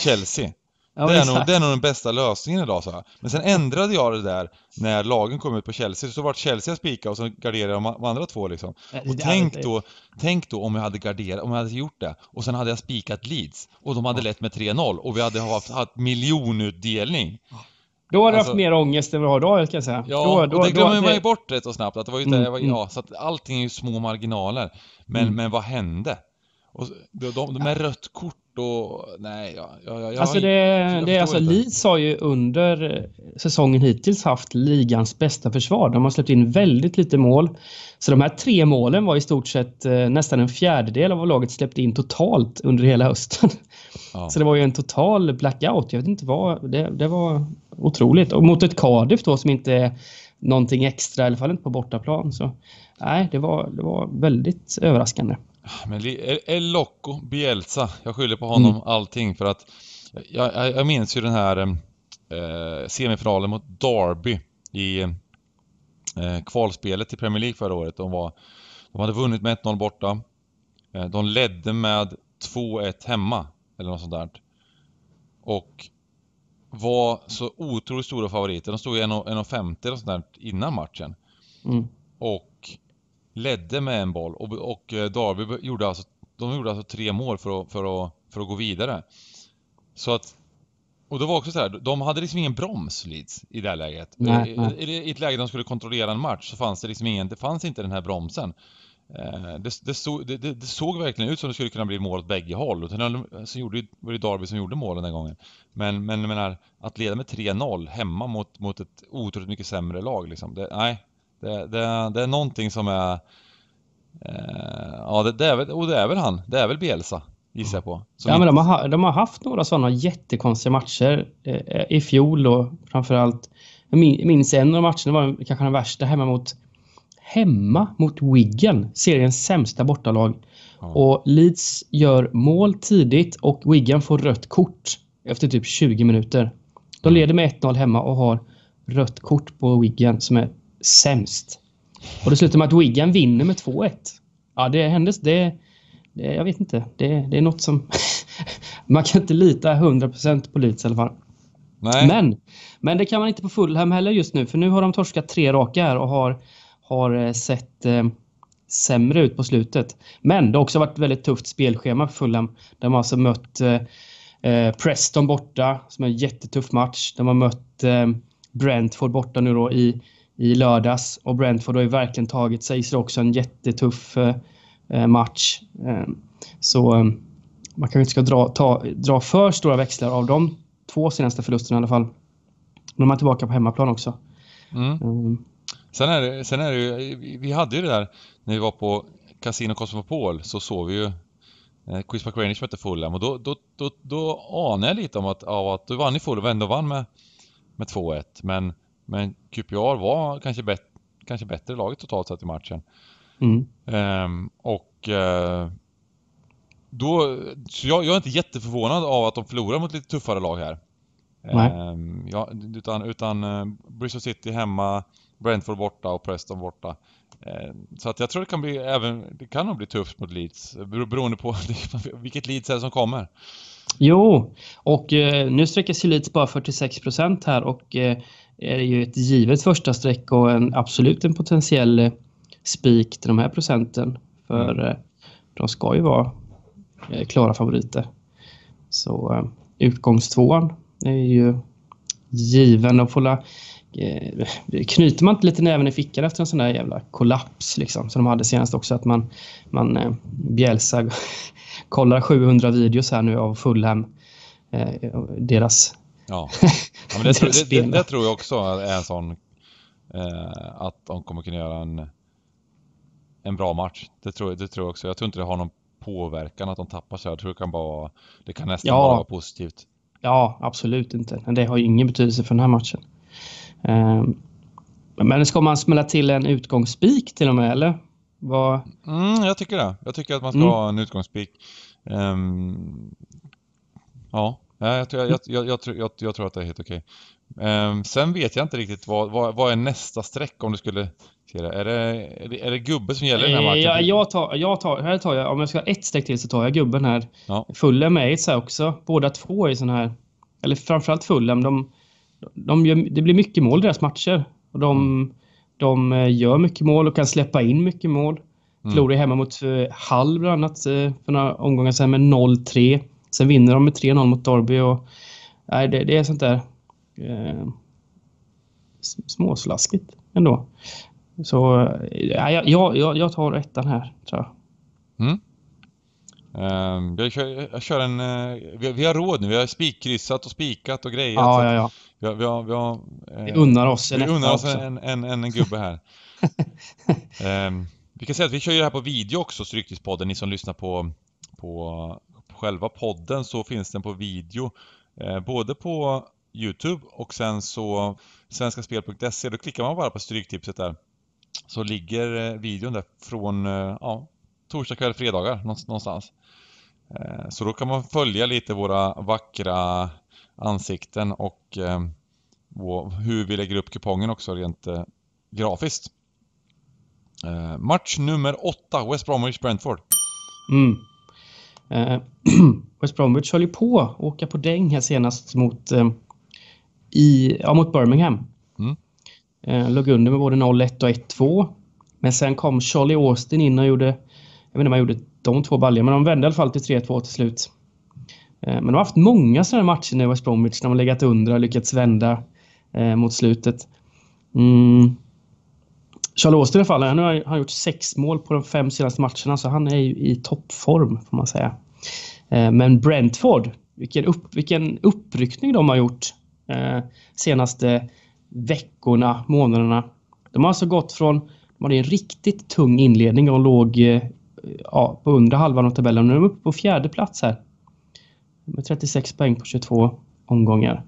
Chelsea. Ja, det, är nog, det är nog den bästa lösningen idag så här. Men sen ändrade jag det där när lagen kom ut på Chelsea, så vart Chelsea spika och så garderade de andra två liksom. Ja, och tänk, det. då, tänk då om jag hade garderat, om jag hade gjort det och sen hade jag spikat Leeds och de hade lett med 3-0 och vi hade haft, haft miljonutdelning. Då hade alltså, du haft mer ångest än vad du har idag, ska jag säga. Ja, då, då, och det glömmer man ju bort rätt så snabbt. Att det var ju mm, där, var, mm. ja, så att allting är ju små marginaler. Men, mm. men vad hände? Och de, de, de med rött kort och nej, jag, jag, jag Alltså det, jag det alltså inte. Leeds har ju under eh, säsongen hittills haft ligans bästa försvar. De har släppt in väldigt lite mål. Så de här tre målen var i stort sett eh, nästan en fjärdedel av vad laget släppte in totalt under hela hösten. Ja. Så det var ju en total blackout. Jag vet inte vad, det, det var otroligt. Och mot ett Cardiff då som inte är någonting extra, i alla fall inte på bortaplan. Så nej, det var, det var väldigt överraskande. Men El Loco, Bielsa. Jag skyller på honom mm. allting för att jag, jag, jag minns ju den här eh, semifinalen mot Derby i eh, kvalspelet till Premier League förra året. De, var, de hade vunnit med 1-0 borta. Eh, de ledde med 2-1 hemma, eller något sånt där. Och var så otroligt stora favoriter. De stod ju 1,50 eller sånt där innan matchen. Mm. Och ledde med en boll och, och eh, Darby gjorde alltså, de gjorde alltså tre mål för att, för att, för att gå vidare. Så att och det var också så här, de hade liksom ingen broms Leeds i det här läget. Nej, eh, nej. I, I, ett läge där de skulle kontrollera en match så fanns det liksom ingen, det fanns inte den här bromsen. Eh, det, det, såg, det, det, såg verkligen ut som det skulle kunna bli mål åt bägge håll. Och sen gjorde, var det Darby som gjorde målen den gången. Men, men jag menar, att leda med 3-0 hemma mot, mot ett otroligt mycket sämre lag liksom, det, nej, det, det, det är någonting som är... Eh, ja, det, det, är väl, och det är väl han. Det är väl Bielsa, gissar jag på. ja, men de har, de har haft några sådana jättekonstiga matcher eh, eh i fjol då, framförallt. Jag minns en av matcherna var kanske den värsta hemma mot hemma mot Wiggen, seriens sämsta bortalag. Ja. Och Leeds gör mål tidigt och Wiggen får rött kort efter typ 20 minuter. De leder med 1-0 hemma och har rött kort på Wiggen som är sämst. Och det slutar med att Wigan vinner med 2-1. Ja, det hände... Det, det, jag vet inte. Det, det är något som... man kan inte lita 100% på Leeds i alla fall. Nej. Men, men det kan man inte på Fulham heller just nu, för nu har de torskat tre raka här och har, har eh, sett eh, sämre ut på slutet. Men det har också varit väldigt tufft spelschema för Fulham. De har alltså mött eh, eh Preston borta, som är en jättetuff match. De har mött eh, Brentford borta nu då i i lördags och Brentford har ju verkligen tagit sig så också en jättetuff eh, match. Eh, så eh, man kanske inte ska dra, ta, dra för stora växlar av de två senaste förlusterna i alla fall. Nu är man tillbaka på hemmaplan också. Mm. Mm. Sen är det, sen är det ju, vi hade ju det där när vi var på Casino Cosmopol så såg vi ju eh, Chris McRanich mötte Fulham och då, då, då, då anade jag lite om att, ja, att då vann ju Fulham, ändå vann med, med 2-1. Men men QPR var kanske, bet kanske bättre laget totalt sett i matchen. Mm. Ehm, och eh, då, så jag, jag, är inte jätteförvånad av att de förlorar mot lite tuffare lag här. Ehm, ja, utan utan eh, Bristol City hemma, Brentford borta och Preston borta. Ehm, så att jag tror det kan bli även, det kan nog bli tufft mot Leeds. Beroende på vilket Leeds är som kommer. Jo, och eh, nu sträcker sig Leeds bara 46 här och eh, är det ju ett givet första streck och en, absolut en potentiell eh, spik till de här procenten. För mm. eh, de ska ju vara eh, klara favoriter. Så utgångstvåan är ju given. Och får knyter man inte lite näven i fickan efter en sån där jävla kollaps liksom, som de hade senast också? Att man, man eh, kollar 700 videos här nu av Fulham. deras Ja, ja men det, tror, det, det, det, tror jag också är en sån eh, att de kommer kunna göra en, en bra match. Det tror, det tror jag också. Jag tror inte det har någon påverkan att de tappar så här. Jag tror det kan, bara, det kan nästan ja. bara vara positivt. Ja, absolut inte. Men det har ju ingen betydelse för den här matchen. Eh, men ska man smälla till en utgångsspik till och med, eller? Vad... Mm, jag tycker det. Jag tycker att man ska mm. ha en utgångsspik. Um, ja, Ja, jag, tror, jag, jag, jag, jag, jag tror att det är helt okej. Um, sen vet jag inte riktigt vad, vad, vad är nästa streck om du skulle se det. Är det, är det, gubbe som gäller i den här matchen? Eh, ja, jag tar, jag tar, här tar jag, om jag ska ha ett streck till så tar jag gubben här. Ja. Fulham är ett så här också. Båda två är sån här, eller framförallt Fulham, de, de gör, det blir mycket mål i deras matcher. Och de, mm. de eh, gör mycket mål och kan släppa in mycket mål. Mm. Förlorade hemma mot eh, Hall bland annat för några omgångar sedan med 0-3. Sen vinner de med 3-0 mot Derby och nej, det, det är sånt där eh, småslaskigt ändå. Så eh, ja, jag, jag, jag tar ettan här, tror jag. Mm. Um, ehm, jag, kör, jag kör en... Uh, vi, vi, har råd nu. Vi har spikkryssat och spikat och grejat. Ja, ja, ja. Vi, har, vi, har, vi, har, uh, vi unnar oss, vi unnar oss en, en, en, en, gubbe här. um, vi kan säga att vi kör ju det här på video också, Stryktipspodden, ni som lyssnar på, på själva podden så finns den på video. Eh, både på Youtube och sen så svenskaspel.se. Då klickar man bara på Stryktipset där. Så ligger eh, videon där från eh, ja, torsdag kväll, fredagar någonstans. Så då kan man följa lite våra vackra ansikten och hur vi lägger upp kupongen också rent grafiskt. Match nummer åtta, West Bromwich Brentford. Mm. Eh, West Bromwich höll ju på att åka på däng här senast mot, eh, i, ja, mot Birmingham. Mm. Eh, låg under med både 0-1 och 1-2. Men sen kom Charlie Austin in och gjorde, jag vet inte om han gjorde de två baljorna, men de vände i alla fall till 3-2 till slut. Eh, men de har haft många sådana matcher nu, West Bromwich, när de har legat under och lyckats vända eh, mot slutet. Mm. Charlie Austin i alla fall, nu har han gjort sex mål på de fem senaste matcherna så han är ju i toppform får man säga. Eh, men Brentford, vilken, upp, vilken uppryckning de har gjort eh, senaste veckorna, månaderna. De har alltså gått från, de hade en riktigt tung inledning, och låg eh, ja, på undre halvan av tabellen, nu är de uppe på fjärde plats här. Med 36 poäng på 22 omgångar.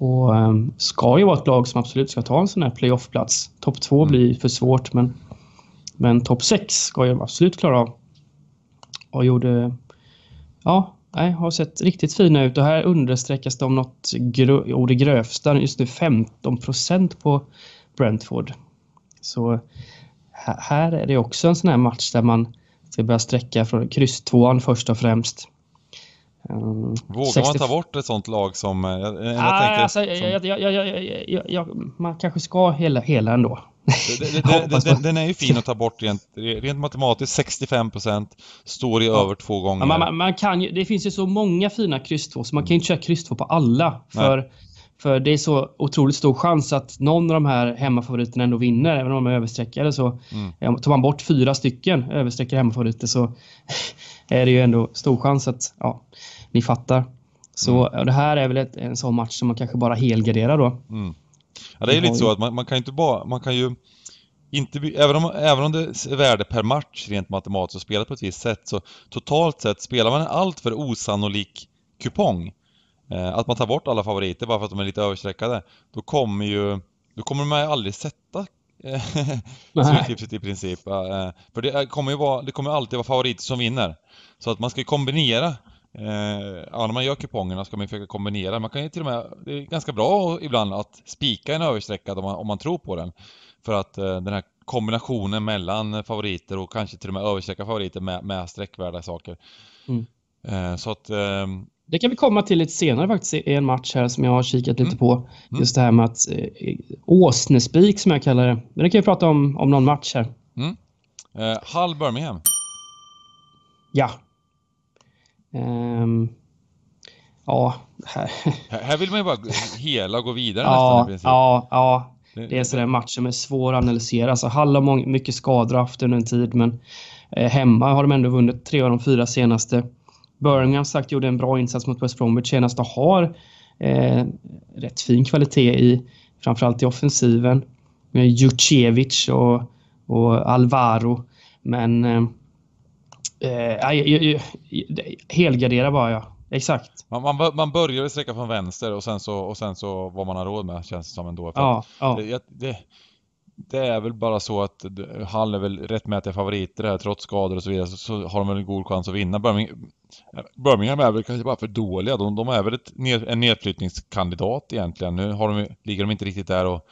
Och ehm, ska ju vara ett lag som absolut ska ta en sån här playoff-plats. Topp 2 mm. blir för svårt men, men topp sex ska ju absolut klara av. Och gjorde... Ja, nej, har sett riktigt fina ut och här understräckas de något grö, det grövsta. Just nu 15 procent på Brentford. Så här är det också en sån här match där man ska börja sträcka från kryss tvåan först och främst. Um, Vågar 60... man ta bort ett sånt lag som... Eh, jag, ah, alltså, man kanske ska hela, hela ändå. Det, det, det, den, den är ju fin att ta bort rent, rent matematiskt. 65% står i ja. över två gånger. Ja, man, man, man, kan ju, det finns ju så många fina kryss 2 så man kan ju inte köra kryss 2 på alla. För, för det är så otroligt stor chans att någon av de här hemmafavoriterna ändå vinner. Även om de är överstreckade så mm. tar man bort fyra stycken överstreckade hemmafavoriter så är det ju ändå stor chans att ja, ni fattar. Så mm. det här är väl ett, en sån match som man kanske bara helgarderar då. Mm. Ja, det är ju lite så att man, man, kan inte bara, man kan ju inte, även, om, även om det är värde per match rent matematiskt och spelat på ett visst sätt så totalt sett spelar man en alltför osannolik kupong. Eh, att man tar bort alla favoriter bara för att de är lite överstreckade, då kommer ju då kommer man ju aldrig sätta Stryktipset i princip. Eh, för det eh, kommer ju vara, det kommer alltid vara favoriter som vinner. Så att man ska kombinera Eh, ja, när man gör kupongerna ska man försöka kombinera. Man kan ju till och med, det är ganska bra ibland att spika en översträckad om man, om man tror på den. För att eh, den här kombinationen mellan favoriter och kanske till och med överstreckade favoriter med, med streckvärda saker. Mm. Eh, så att eh, det kan vi komma till lite senare faktiskt i en match här som jag har kikat lite mm. på. Mm. Just det här med att eh, åsnespik som jag kallar det. Men det kan vi prata om om någon match här. Mm. Eh, Hull Birmingham. Ja. Um, ja, här. här vill man ju bara hela och gå vidare ja, nästan i princip. Ja, ja. Det är sådär match som är svår att analysera. Alltså Hall har mycket skador haft under en tid men eh, hemma har de ändå vunnit tre av de fyra senaste. Birmingham sagt gjorde en bra insats mot West Bromwich senast och har eh, rätt fin kvalitet i framförallt i offensiven. Med Jucevic och, och Alvaro. Men eh, eh, helgardera bara jag. Exakt. Man, man, man började sträcka från vänster och sen så, och sen så vad man har råd med känns det som ändå. För ja, ja. Det, det, det, är väl bara så att Hall är väl rättmätiga favoriter här trots skador och så vidare så, så har de väl en god chans att vinna. Birmingham, Birmingham är väl kanske bara för dåliga. De, de är väl ett, en nedflyttningskandidat egentligen. Nu har de, ligger de inte riktigt där och,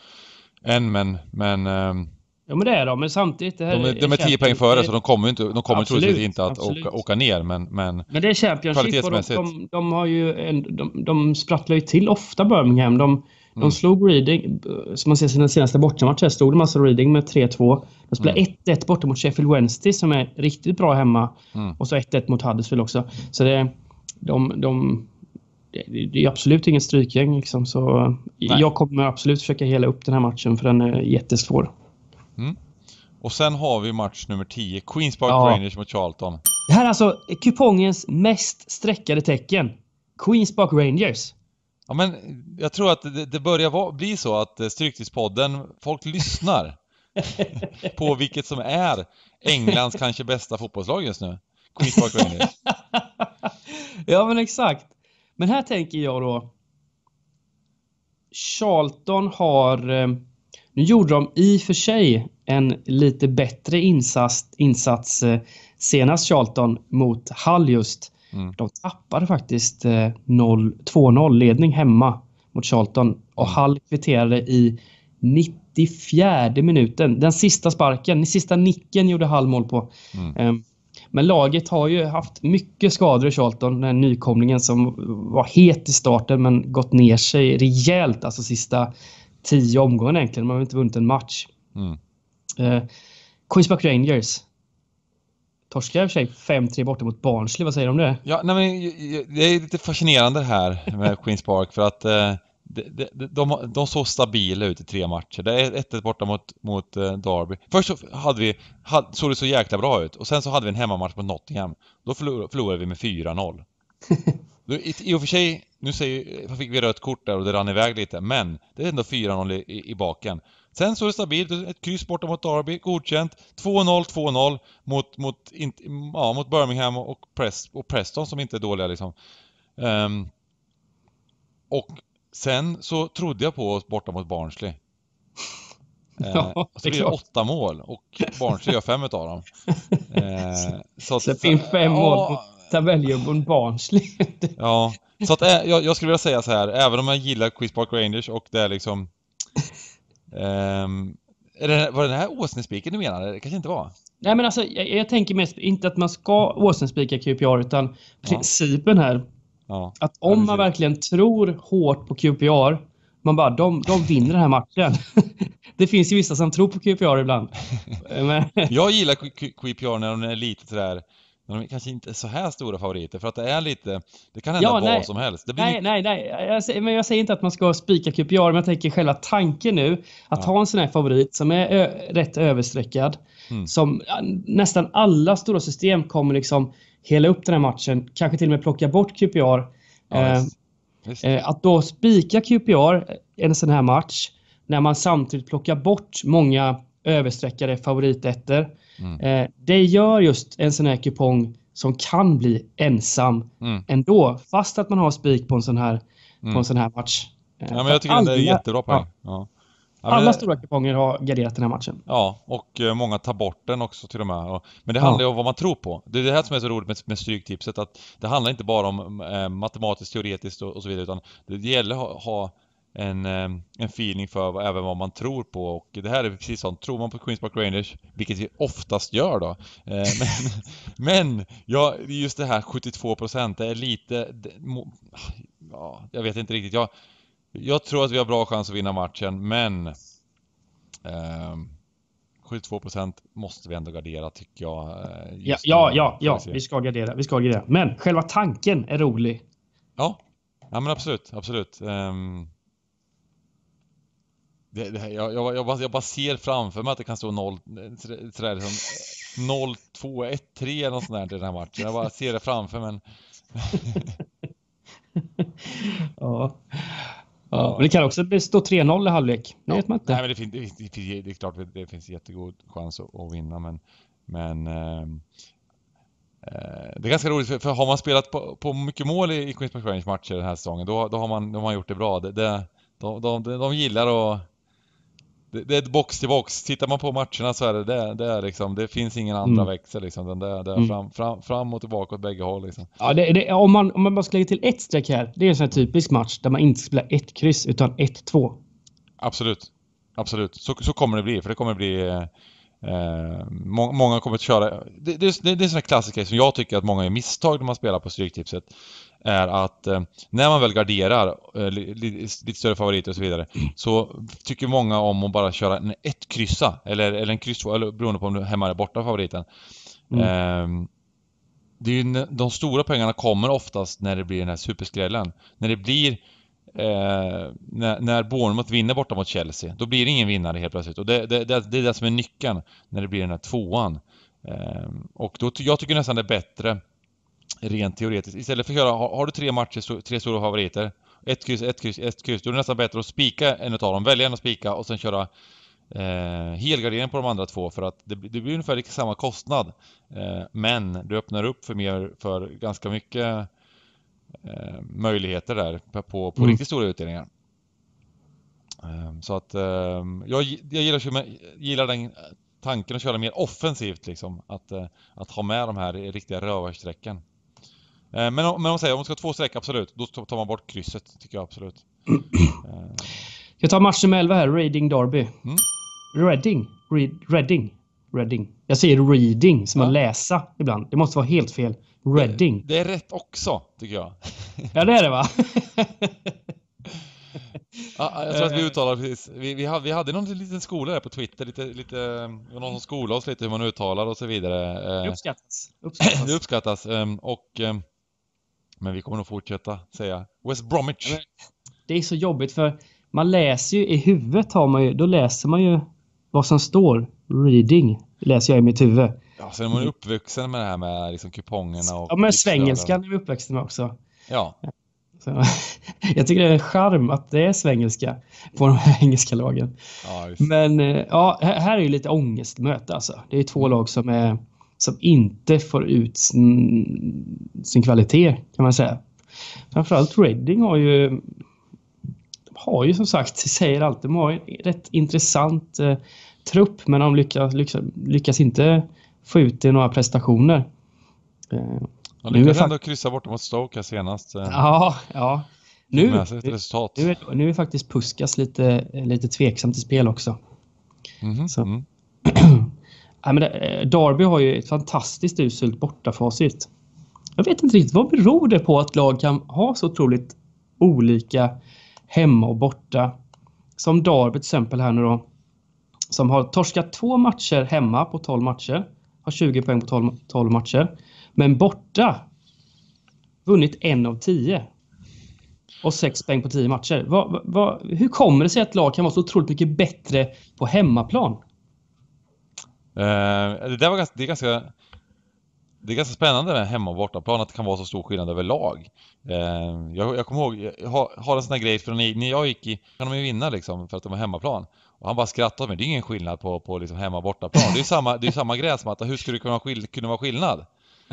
än, men... men ehm, ja, men det är de, men samtidigt... Det här de, är, 10 poäng före, så de kommer, inte, de kommer absolut, troligtvis inte att åka, åka, ner, men... Men, men det är Championship och de, de, de har ju... En, de, de sprattlar ju till ofta, Birmingham. De, Mm. De slog Reading, som man ser sina senaste bortamatcher, slog de massa alltså Reading med 3-2. De spelade 1-1 mm. borta mot Sheffield Wednesday som är riktigt bra hemma. Mm. Och så 1-1 mot Huddersfield också. Så det, de, de, det är absolut inget strykgäng. Liksom, så jag kommer absolut försöka hela upp den här matchen för den är jättesvår. Mm. Och sen har vi match nummer 10, Queens Park ja. Rangers mot Charlton. Det här är alltså kupongens mest streckade tecken. Queens Park Rangers. Ja men jag tror att det, det börjar va, bli så att eh, Stryktipspodden, folk lyssnar på vilket som är Englands kanske bästa fotbollslag just nu. Queens Park Rangers. ja men exakt. Men här tänker jag då. Charlton har, eh, nu gjorde de i och för sig en lite bättre insats, insats eh, senast Charlton mot Hall just. Mm. De tappade faktiskt 2-0 eh, ledning hemma mot Charlton och mm. Hall kvitterade i 94 minuten. Den sista sparken, den sista nicken gjorde Hall mål på. Mm. Ehm, men laget har ju haft mycket skador i Charlton. Den nykomlingen som var het i starten men gått ner sig rejält alltså sista tio omgångarna egentligen. Man har inte vunnit en match. Mm. Eh, Queens Park Rangers Torskar i och för sig 5-3 borta mot Barnsley, vad säger du om det? Ja, nej men det är lite fascinerande här med Queens Park för att de, eh, de, de, de såg stabila ut i tre matcher. Det är 1-1 borta mot, mot eh, Derby. Först så hade vi, såg det så jäkla bra ut och sen så hade vi en hemmamatch mot Nottingham. Då förlorade vi med 4-0. I, I och för sig, nu säger, fick vi rött kort där och det rann iväg lite, men det är ändå 4-0 i, i baken. Sen så är det stabilt, ett kryss borta mot Derby, godkänt. 2-0, 2-0 mot, mot, in, ja, mot Birmingham och, Prest, och Preston som inte är dåliga liksom. Um, och sen så trodde jag på oss borta mot Barnsley. Ehm, ja, så blir det åtta mål och Barnsley gör fem utav dem. Ehm, så att, Släpp in fem ja, mål mot tabelljumbon Barnsley. ja, så att eh, jag, jag skulle vilja säga så här, även om jag gillar Quiz Park Rangers och det är liksom Um, det, var det den här åsnespiken du menade? Det kanske inte var? Nej, men alltså, jag, jag tänker mest inte att man ska åsnespika QPR, utan principen här. Ja. Att om man verkligen tror hårt på QPR, man bara, de, de vinner den här matchen. det finns ju vissa som tror på QPR ibland. jag gillar QPR när de är lite sådär men de kanske inte är så här stora favoriter för att det är lite, det kan hända ja, vad som helst. Det blir nej, lite... nej, nej, jag men jag säger inte att man ska spika QPR, men jag tänker själva tanken nu att ja. ha en sån här favorit som är rätt överstreckad mm. som nästan alla stora system kommer liksom hela upp den här matchen, kanske till och med plocka bort QPR. Ja, eh, Eh, att då spika QPR en sån här match när man samtidigt plockar bort många överstreckade favoritetter Mm. Eh, det gör just en sån här kupong som kan bli ensam mm. ändå, fast att man har spik på en sån här, mm. på en mm. sån här match. Eh, ja, men jag tycker alla, det är jättebra poäng. Ja. Ja, alla det... stora kuponger har garderat den här matchen. Ja, och eh, många tar bort den också till och med. Men det handlar ju ja. om vad man tror på. Det är det här som är så roligt med, med stryktipset, att det handlar inte bara om eh, matematiskt, teoretiskt och, och, så vidare, utan det, det gäller att ha, ha en, eh, en feeling för vad, även vad man tror på och det här är precis sånt. Tror man på Queens Park Rangers, vilket vi oftast gör då. Eh, men, men ja, just det här 72% det är lite... ja, jag vet inte riktigt. Jag, jag tror att vi har bra chans att vinna matchen, men... Eh, 72% måste vi ändå gardera tycker jag. Eh, ja, ja, ja, ja. Vi, vi ska gardera. Vi ska gardera. Men själva tanken är rolig. Ja, ja men absolut, absolut. Um, det, det jag, jag, jag, bara, jag, bara, ser framför mig att det kan stå 0, 3, 0 2, 1, 3 eller något sånt där i den här matchen. Jag bara ser det framför mig. ja. Ja, men det kan också stå 3-0 i halvlek. Det ja. vet man inte. Nej, men det, finns, det, finns, det är klart det finns jättegod chans att, att vinna, men, men ehm, eh, det är ganska roligt, för, för har man spelat på, på mycket mål i, i Queens Park Rangers matcher den här säsongen, då, då, har man, då har man gjort det bra. Det, det, de, de, de gillar att det, det, är ett box till box. Tittar man på matcherna så är det det. Det, är liksom, det finns ingen andra mm. växel liksom. Det, är mm. fram, fram, fram och tillbaka åt bägge håll liksom. Ja, det, det, om, man, om man bara ska lägga till ett streck här. Det är en sån här typisk match där man inte spelar ett kryss utan ett två. Absolut. Absolut. Så, så kommer det bli. För det kommer bli... Eh, eh må, många kommer att köra... Det, det, det är sådana klassiker som jag tycker att många gör misstag när man spelar på Stryktipset är att eh, när man väl garderar eh, lite större favoriter och så vidare så tycker många om att bara köra en ett kryssa eller, eller en kryss eller beroende på om du är hemma eller borta favoriten. Mm. Eh, det är ju, de stora pengarna kommer oftast när det blir den här superskrällen. När det blir Eh, när, när Bournemouth vinner borta mot Chelsea, då blir det ingen vinnare helt plötsligt. Och det, det, det, det är det som är nyckeln när det blir den här tvåan. Eh, och då, jag tycker nästan det är bättre rent teoretiskt. Istället för att köra, har, har du tre matcher, tre stora favoriter, ett kryss, ett kryss, ett kryss, då är det nästan bättre att spika en av dem. Välja en att spika och sen köra eh, helgardering på de andra två för att det, det blir ungefär lika samma kostnad. Eh, men du öppnar upp för mer, för ganska mycket eh, möjligheter där på, på, mm. riktigt stora utdelningar. Ehm, så att ehm, jag, jag gillar, gillar den tanken att köra mer offensivt liksom. Att, eh, att ha med de här riktiga rövarsträcken. Men, eh, men om, säger, om man ska ha två streck, absolut. Då tar man bort krysset, tycker jag absolut. Eh. Jag tar match nummer 11 här, Reading Derby. Mm. Reading? Reading? Reading. Jag säger reading, som ja. att läsa ibland. Det måste vara helt fel. Reading. Det, det är rätt också, tycker jag. ja, det är det va? Ja, jag tror att vi eh. uttalar precis. Vi, vi, hade, vi hade någon liten skola där på Twitter, lite, lite, någon som skolade oss lite hur man uttalar och så vidare. Det uppskattas. uppskattas. Det uppskattas. Ehm, och ehm, men vi kommer nog fortsätta säga West Bromwich. Det är så jobbigt för man läser ju i huvudet har man ju, då läser man ju vad som står. Reading läser jag i mitt huvud. Ja, sen är man uppvuxen med det här med liksom kupongerna och... Ja, men svengelskan är vi uppvuxna med också. Ja. Så, jag tycker det är en charm att det är svengelska på de här engelska lagen. Ja, men eh, ja, här är ju lite ångestmöte alltså. Det är två lag som är som inte får ut sin, sin kvalitet kan man säga. Framförallt Reading har ju de har ju som sagt, säger alltid, de har en rätt intressant eh, trupp men de lyckas, lyckas, lyckas inte få ut det i några prestationer. Eh, de lyckades ändå kryssa borta mot Stoke här senast. Eh, ja, ja. Nu, resultat. Nu, är, nu är faktiskt Puskas lite, lite tveksam till spel också. Mm -hmm. Så. Mm. Ja, men eh, Derby har ju ett fantastiskt uselt bortafacit. Jag vet inte riktigt vad beror det på att lag kan ha så otroligt olika hemma och borta. Som Derby till exempel här nu då. Som har torskat två matcher hemma på 12 matcher. Har 20 poäng på 12, 12 matcher. Men borta vunnit en av 10. Och 6 poäng på 10 matcher. Va, va, hur kommer det sig att lag kan vara så otroligt mycket bättre på hemmaplan? Eh, det där var ganska, det är ganska det är ganska spännande med hemma och bortaplan att det kan vara så stor skillnad överlag. Eh, jag, jag kommer ihåg, jag har, har en sån här grej för när jag gick i, kan de ju vinna liksom för att de var hemmaplan. Och han bara skrattade åt mig, det är ingen skillnad på, på liksom hemma och bortaplan. Det är ju samma, samma gräsmatta, hur skulle det kunna, kunna vara skillnad?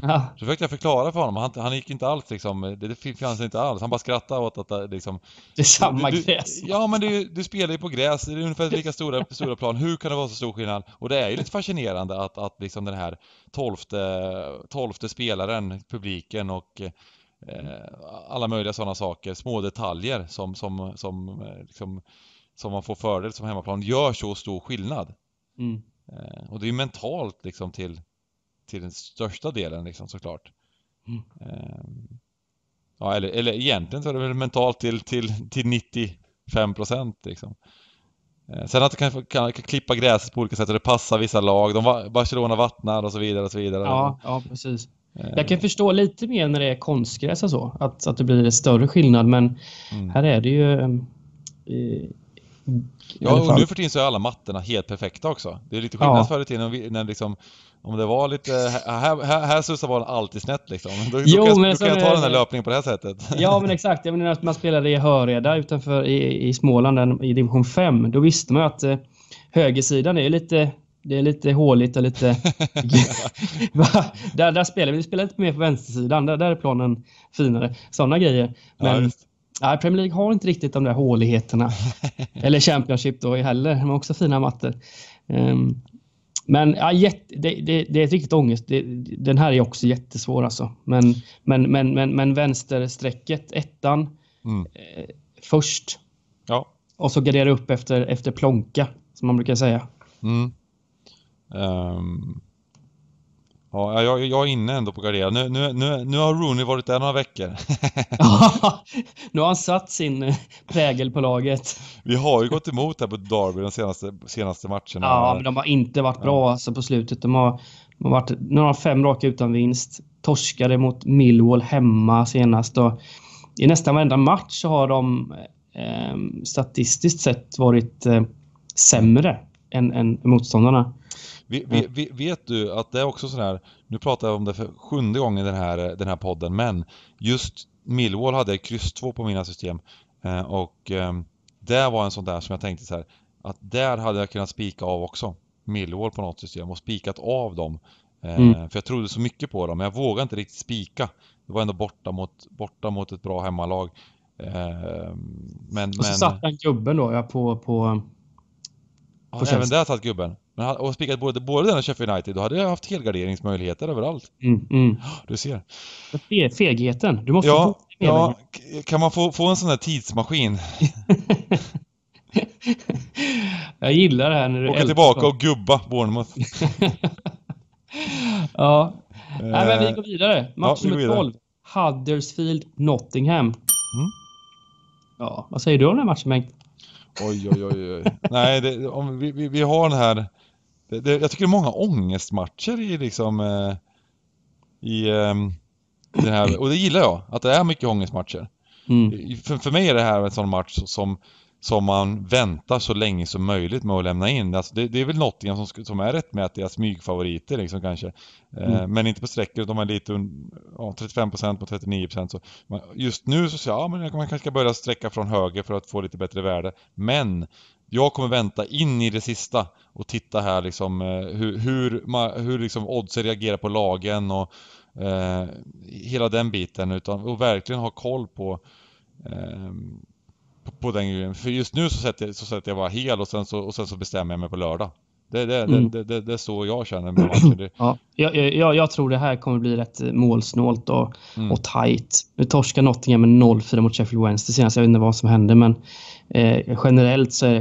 Ja. Så försökte jag förklara för honom, han, han gick inte alls liksom, det, det fanns inte alls, han bara skrattade åt att eh, liksom... Det är samma du, gräs. Du, ja, men du, du spelar ju på gräs, det är ungefär lika stora, stora plan, hur kan det vara så stor skillnad? Och det är ju lite fascinerande att, att liksom den här tolfte, tolfte spelaren, publiken och eh, alla möjliga sådana saker, små detaljer som, som, som, eh, liksom, som man får fördel som hemmaplan, gör så stor skillnad. Mm. och det är ju mentalt liksom till, till den största delen liksom såklart. Mm. Ehm, ja, eller, eller egentligen så är det väl mentalt till, till, till 95 procent liksom. Ehm, sen att du kan, kan, kan, klippa gräset på olika sätt och det passar vissa lag. De, Barcelona vattnar och så vidare och så vidare. Ja, ja precis. Ehm. Jag kan förstå lite mer när det är konstgräs och så, att, att det blir en större skillnad, men mm. här är det ju... Eh, ja, och nu för tiden så är alla mattorna helt perfekta också. Det är lite skillnad ja. förr i tiden när liksom om det var lite, här, här, här susar bollen alltid snett liksom. Då, jo, då kan, men då kan jag ta den här löpningen på det här sättet. Ja men exakt, jag menar att man spelade i Höreda utanför i, i Småland i division 5. Då visste man att eh, högersidan är lite det är lite håligt och lite... där, där spelar vi. vi spelar lite mer på vänstersidan. Där, där är planen finare. Sådana grejer. Men ja, nej, Premier League har inte riktigt de där håligheterna. Eller Championship då heller. De har också fina mattor. Um, ehm, men ja, jätte, det, det, det, är ett riktigt ångest. Det, den här är också jättesvår alltså. Men, men, men, men, men vänstersträcket, ettan, mm. eh, först. Ja. Och så gardera upp efter, efter plånka, som man brukar säga. Mm. Ehm, Ja, jag, jag är inne ändå på Gardera. Nu, nu, nu, nu har Rooney varit där några veckor. nu har han satt sin prägel på laget. Vi har ju gått emot här på Derby de senaste, senaste matcherna. Ja, men de har inte varit bra alltså, på slutet. De har, de har varit, nu har de fem raka utan vinst. Torskade mot Millwall hemma senast. Och I nästan varenda match så har de eh, statistiskt sett varit eh, sämre än, än motståndarna. Vi, vi, mm. vet du att det är också sådär, här, nu pratar jag om det för sjunde gången den här, den här podden, men just Millwall hade jag kryss 2 på mina system eh, och ehm, det var en sån där som jag tänkte så här, att där hade jag kunnat spika av också. Millwall på något system och spikat av dem. Eh, mm. För jag trodde så mycket på dem, men jag vågade inte riktigt spika. Det var ändå borta mot, borta mot ett bra hemmalag. Eh, men, och så men... satt den gubben då ja, på, på Ja, även där satt gubben. Men han, och spikat både, både den och Sheffield United, då hade jag haft helgarderingsmöjligheter överallt. Mm, mm. Du ser. fegheten. Du måste ja, ja, kan man få, få en sån där tidsmaskin? jag gillar det här när du Åka tillbaka och gubba Bournemouth. ja. Nej, men vi eh, går vidare. Match ja, nummer vidare. 12. Huddersfield Nottingham. Mm. Ja, vad säger du om den matchen Bengt? Oj, oj, oj. oj. Nej, det, om vi, vi, vi, har den här... Det, det, jag tycker det är många ångestmatcher i liksom... Eh, I eh, den här... Och det gillar jag, att det är mycket ångestmatcher. Mm. För, för mig är det här en sån match som som man väntar så länge som möjligt med att lämna in. Alltså det, det, är väl Nottingham som, som är rättmätiga smygfavoriter liksom kanske. Eh, mm. Eh, men inte på sträckor, de är lite ja, 35% mot 39%. Så man, just nu så säger jag, ja men man kanske ska börja sträcka från höger för att få lite bättre värde. Men jag kommer vänta in i det sista och titta här liksom eh, hur, hur, ma, hur liksom oddsen reagerar på lagen och eh, hela den biten. Utan, och verkligen ha koll på ehm, på, på den grejen. För just nu så sätter, så sätter jag bara hel och sen så, och sen så bestämmer jag mig på lördag. Det, det, mm. det, det, det, är så jag känner med matchen. Ja, jag, jag, jag, tror det här kommer bli rätt målsnålt och, mm. och tajt. Nu torskar Nottingham med 0-4 mot Sheffield Wednesday senast. Jag vet inte vad som hände, men eh, generellt så är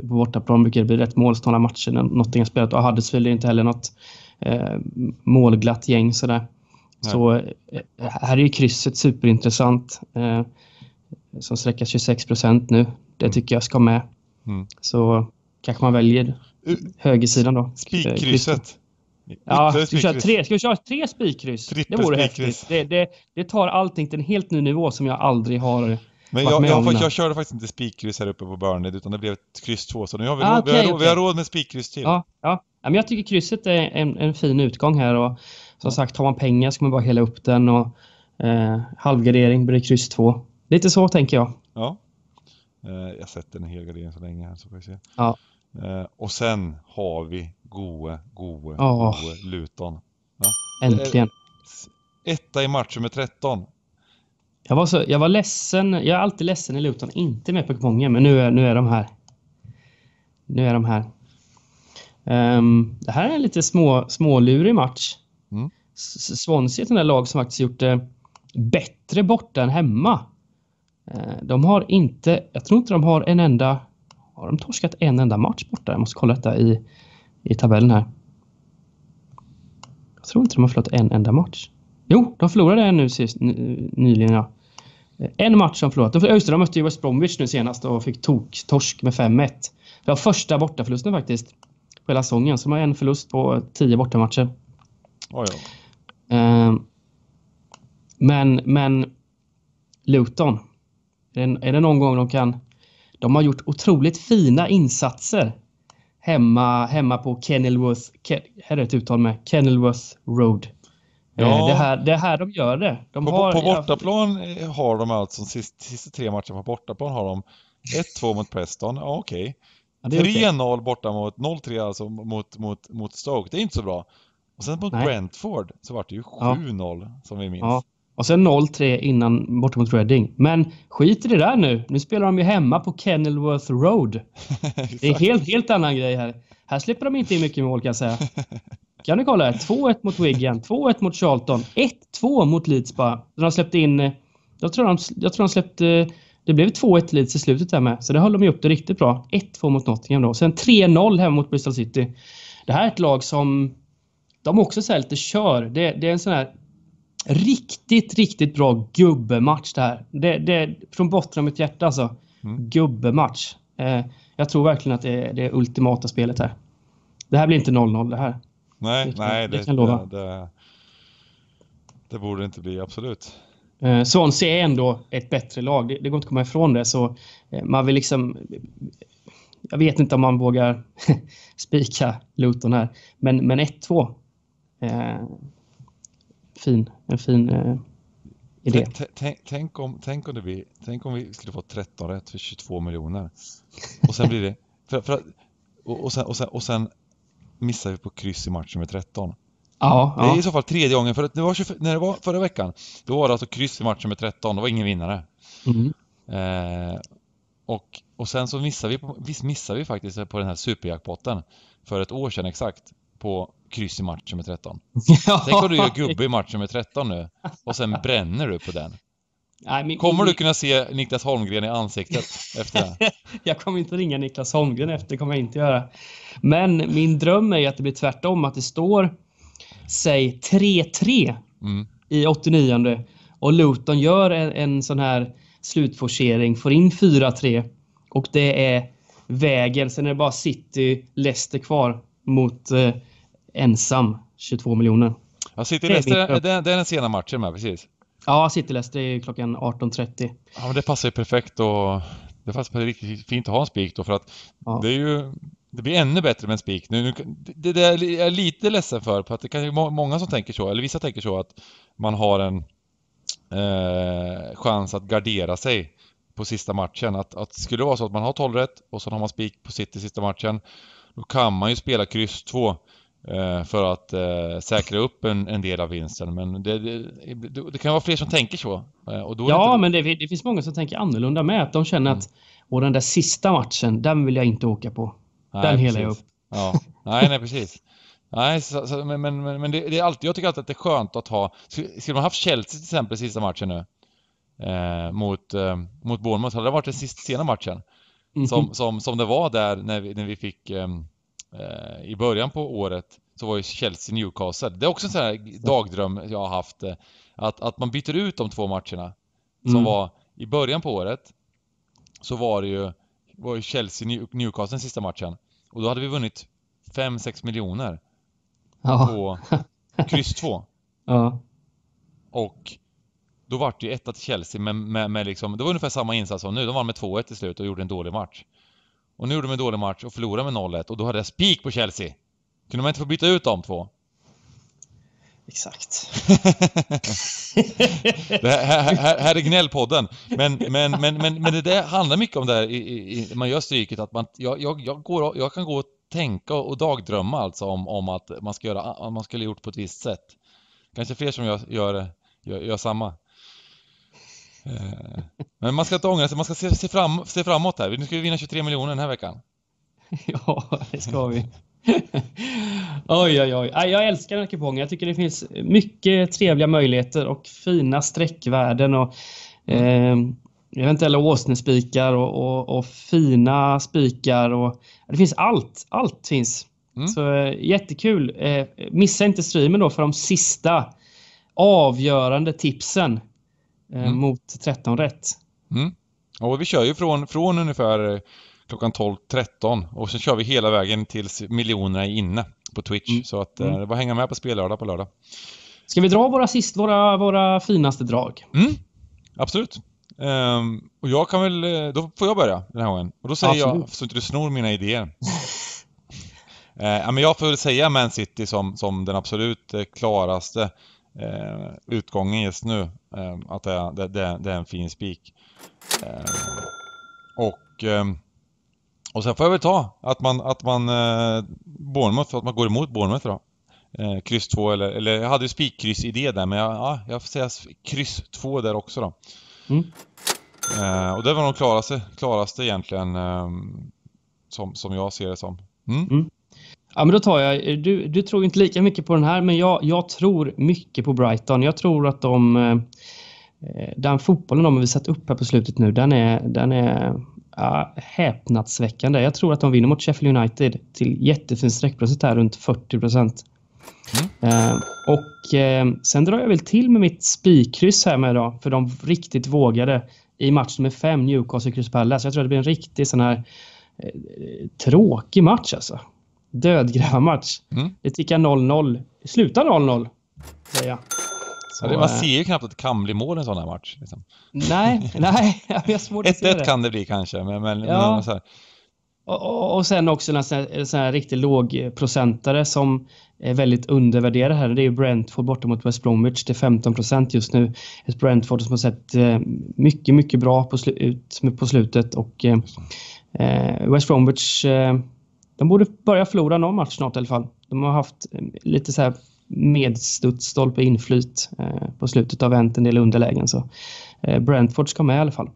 på bortaplan brukar det bli rätt målsnåla matcher när Nottingham spelat och Huddersfield är inte heller något eh, målglatt gäng sådär. Så eh, här är ju krysset superintressant. Eh, som sträcker 26 procent nu. Det mm. tycker jag ska med. Mm. Så kanske man väljer högersidan då. Eh, spikkrysset. Ja, ska vi, köra tre, ska vi köra tre spikkryss? Det vore häftigt. Det, det, det, tar allting till en helt ny nivå som jag aldrig har men jag, jag, jag, jag, körde faktiskt inte spikkryss här uppe på Burnley utan det blev ett kryss två så nu har vi, ah, råd, okay, vi, har, okay. vi har råd med spikkryss till. Ja, ja. men jag tycker krysset är en, en fin utgång här och som sagt har man pengar ska man bara hela upp den och eh, halvgardering blir det kryss två. Lite så tänker jag. Ja. Eh, jag sätter sett den helgarderingen så länge här så får vi se. Ja. Eh, och sen har vi goe, goe, oh. goe Luton. Ja. Äntligen. Eh, etta i match nummer 13. Jag var, så, jag var ledsen. Jag är alltid ledsen i Luton inte med på kupongen, men nu är, nu är de här. Nu är de här. Um, det här är en lite små, smålurig match. Mm. Swansea är ett lag som faktiskt gjort det bättre borta än hemma. Eh, de har inte, jag tror inte de har en enda, har de torskat en enda match borta? Jag måste kolla detta i, i tabellen här. Jag tror inte de har förlorat en enda match. Jo, de förlorade en nu sist, nyligen ja. Eh, en match de förlorat. De, just det, de mötte ju West Bromwich nu senast och fick tok, torsk med 5-1. Det var första bortaförlusten faktiskt på hela säsongen, så de har en förlust på tio bortamatcher. Oh, eh, ja. Men, men Luton är det någon gång de kan... De har gjort otroligt fina insatser hemma, hemma på Kenilworth, här är ett uttal med, Kenilworth Road. Eh, ja. Det, här, det är här de gör det. De på, har, på bortaplan jag... Eh, har de alltså, sista, sista tre matcherna på bortaplan har de 1-2 mot Preston, ja okej. Okay. Ja, 3-0 okay. borta mot, 0-3 alltså mot, mot, mot Stoke, det är inte så bra. Och sen mot Nej. Brentford så var det ju 7-0 ja. som vi minns. Ja. Och sen 0-3 innan borta mot Reading. Men skit i det där nu. Nu spelar de ju hemma på Kenilworth Road. det är en helt, helt annan grej här. Här släpper de inte in mycket mål kan jag säga. Kan du kolla här? 2-1 mot Wigan, 2-1 mot Charlton, 1-2 mot Leeds bara. De släppte in... Eh, jag tror de, jag tror de släppte... Det blev 2-1 Leeds i slutet där med, så det höll de ju upp det riktigt bra. 1-2 mot Nottingham då. Sen 3-0 hemma mot Bristol City. Det här är ett lag som... De också så lite kör. Det, det är en sån här Riktigt, riktigt bra gubbematch det här. Det, det, från botten av mitt hjärta alltså. Mm. Gubbematch. Eh, jag tror verkligen att det är det ultimata spelet här. Det här blir inte 0-0 det här. Nej, det nej, det, det kan lova. Det, det, borde det inte bli, absolut. Eh, Swansea är ändå ett bättre lag. Det, det går inte att komma ifrån det. Så eh, man vill liksom... Jag vet inte om man vågar spika Luton här. Men, men 1-2. Eh, fin en fin eh, idé. Tänk om, tänk, om tänk om vi skulle få 13 rätt för 22 miljoner. Och sen blir det... För, för, och, och, sen, och, sen, och sen missar vi på kryss i matchen med 13. Ja, det är ja. i så fall tredje gången, för att det var 20, när det var förra veckan, då var det alltså kryss i matchen med 13, det var ingen vinnare. Mm. Eh, och, och sen så missar vi, visst missade vi faktiskt på den här superjackpotten för ett år sedan exakt på kryss i match nummer 13. Tänk om du gör gubbe i match nummer 13 nu och sen bränner du på den. Nej, men... kommer du kunna se Niklas Holmgren i ansiktet efter det? jag kommer inte ringa Niklas Holmgren efter, det kommer jag inte göra. Men min dröm är att det blir tvärtom, att det står, säg 3-3 mm. i 89 och Luton gör en, en sån här slutforcering, får in 4-3 och det är vägen, sen är det bara City, Leicester kvar mot eh, ensam 22 miljoner. Ja, City Leicester, det är den sena matchen med, precis. Ja, City Leicester är klockan 18.30. Ja, men det passar ju perfekt och det passar riktigt fint att ha en spik då för att ja. det är ju det blir ännu bättre med en spik nu. Det, det är jag lite ledsen för, för att det kanske är många som tänker så, eller vissa tänker så att man har en eh, chans att gardera sig på sista matchen. Att, att skulle det vara så att man har 12 rätt och så har man spik på City sista matchen, då kan man ju spela kryss 2 Eh, för att eh, säkra upp en, en del av vinsten. Men det, det, det, kan vara fler som tänker så. Eh, och då ja, det men det, det, finns många som tänker annorlunda med. Att de känner mm. att och den där sista matchen, den vill jag inte åka på. Nej, den helar jag upp. Ja. Nej, nej, precis. Nej, så, så, men, men, men det, är alltid, jag tycker alltid att det är skönt att ha... Skulle man haft Chelsea till exempel sista matchen nu eh, mot, eh, mot Bournemouth, hade det varit den sista, sena matchen mm -hmm. som, som, som det var där när vi, när vi fick... Eh, eh, i början på året så var ju Chelsea Newcastle. Det är också en sån här dagdröm jag har haft. Eh, att, att man byter ut de två matcherna som mm. var i början på året. Så var det ju, var ju Chelsea Newcastle den sista matchen. Och då hade vi vunnit 5-6 miljoner. Ja. På kryss 2. Ja. Och då vart det ju etta till Chelsea, men med, med liksom, det var ungefär samma insats som nu. De vann med 2-1 till slut och gjorde en dålig match. Och nu gjorde de en dålig match och förlorade med 0-1 och då hade jag spik på Chelsea. Kunde man inte få byta ut de två? Exakt. här, här, här, är gnällpodden. Men, men, men, men, men det där handlar mycket om det här, i, i, man gör stryket, att man, jag, jag, jag, går, jag kan gå och tänka och dagdrömma alltså om, om att man ska göra, man skulle gjort på ett visst sätt. Kanske fler som gör, gör, gör, gör samma. Eh, men man ska inte ångra sig, man ska se, se, fram, se framåt här. Nu ska vi vinna 23 miljoner den här veckan. Ja, det ska vi. oj, oj, oj. Jag älskar den här kupongen. Jag tycker det finns mycket trevliga möjligheter och fina streckvärden och eh, eventuella åsnespikar och, och, och, fina spikar. Och, det finns allt. Allt finns. Mm. Så eh, jättekul. Eh, missa inte streamen då för de sista avgörande tipsen. Eh, mm. mot 13 rätt. Mm. Och vi kör ju från, från ungefär eh, klockan 12-13 och sen kör vi hela vägen tills miljonerna är inne på Twitch. Mm. Så att, eh, mm. det var hänga med på spellördag på lördag. Ska vi dra våra, sist, våra, våra finaste drag? Mm. Absolut. Um, och jag kan väl, då får jag börja den här gången. Och då säger Absolut. jag, så inte du snor mina idéer. uh, men jag får väl säga Man City som, som den absolut klaraste eh, utgången just nu. Eh, att det är, det, det, det, är en fin spik. Eh, och, eh, och sen får jag väl ta att man, att man eh, Bournemouth, att man går emot Bournemouth då. Eh, kryss 2 eller, eller jag hade ju spikkryss idé där men jag, ja, jag får säga kryss 2 där också då. Mm. Eh, och det var nog klaraste, klaraste egentligen eh, som, som jag ser det som. Mm. Mm. Ja, men då tar jag, du, du tror inte lika mycket på den här, men jag, jag tror mycket på Brighton. Jag tror att de... Eh, den fotbollen de har visat upp här på slutet nu, den är, den är ja, häpnadsväckande. Jag tror att de vinner mot Sheffield United till jättefin streckprocent här, runt 40 procent. Mm. Eh, och eh, sen drar jag väl till med mitt spikkryss här med idag, för de riktigt vågade i match nummer 5, Newcastle Crystal Palace. Jag tror att det blir en riktig sån här eh, tråkig match alltså dödgrävarmatch. Mm. Det tickar 0-0. Sluta 0-0, säger jag. Så, man eh, ser ju knappt att det kan bli mål i en sån här match. Liksom. Nej, nej, jag har svårt att se det. 1-1 kan det bli kanske, men... men, ja. men och, och, och, sen också en sån här, riktig lågprocentare eh, som är väldigt undervärderad här. Det är ju Brentford borta mot West Bromwich Det är 15 procent just nu. Ett Brentford som har sett eh, mycket, mycket bra på, slu ut, på slutet och eh, West Bromwich eh, de borde börja förlora någon match snart i alla fall. De har haft eh, lite så här stolpe, inflyt eh, på slutet av vänt en del underlägen. Så eh, Brentford ska med i alla fall.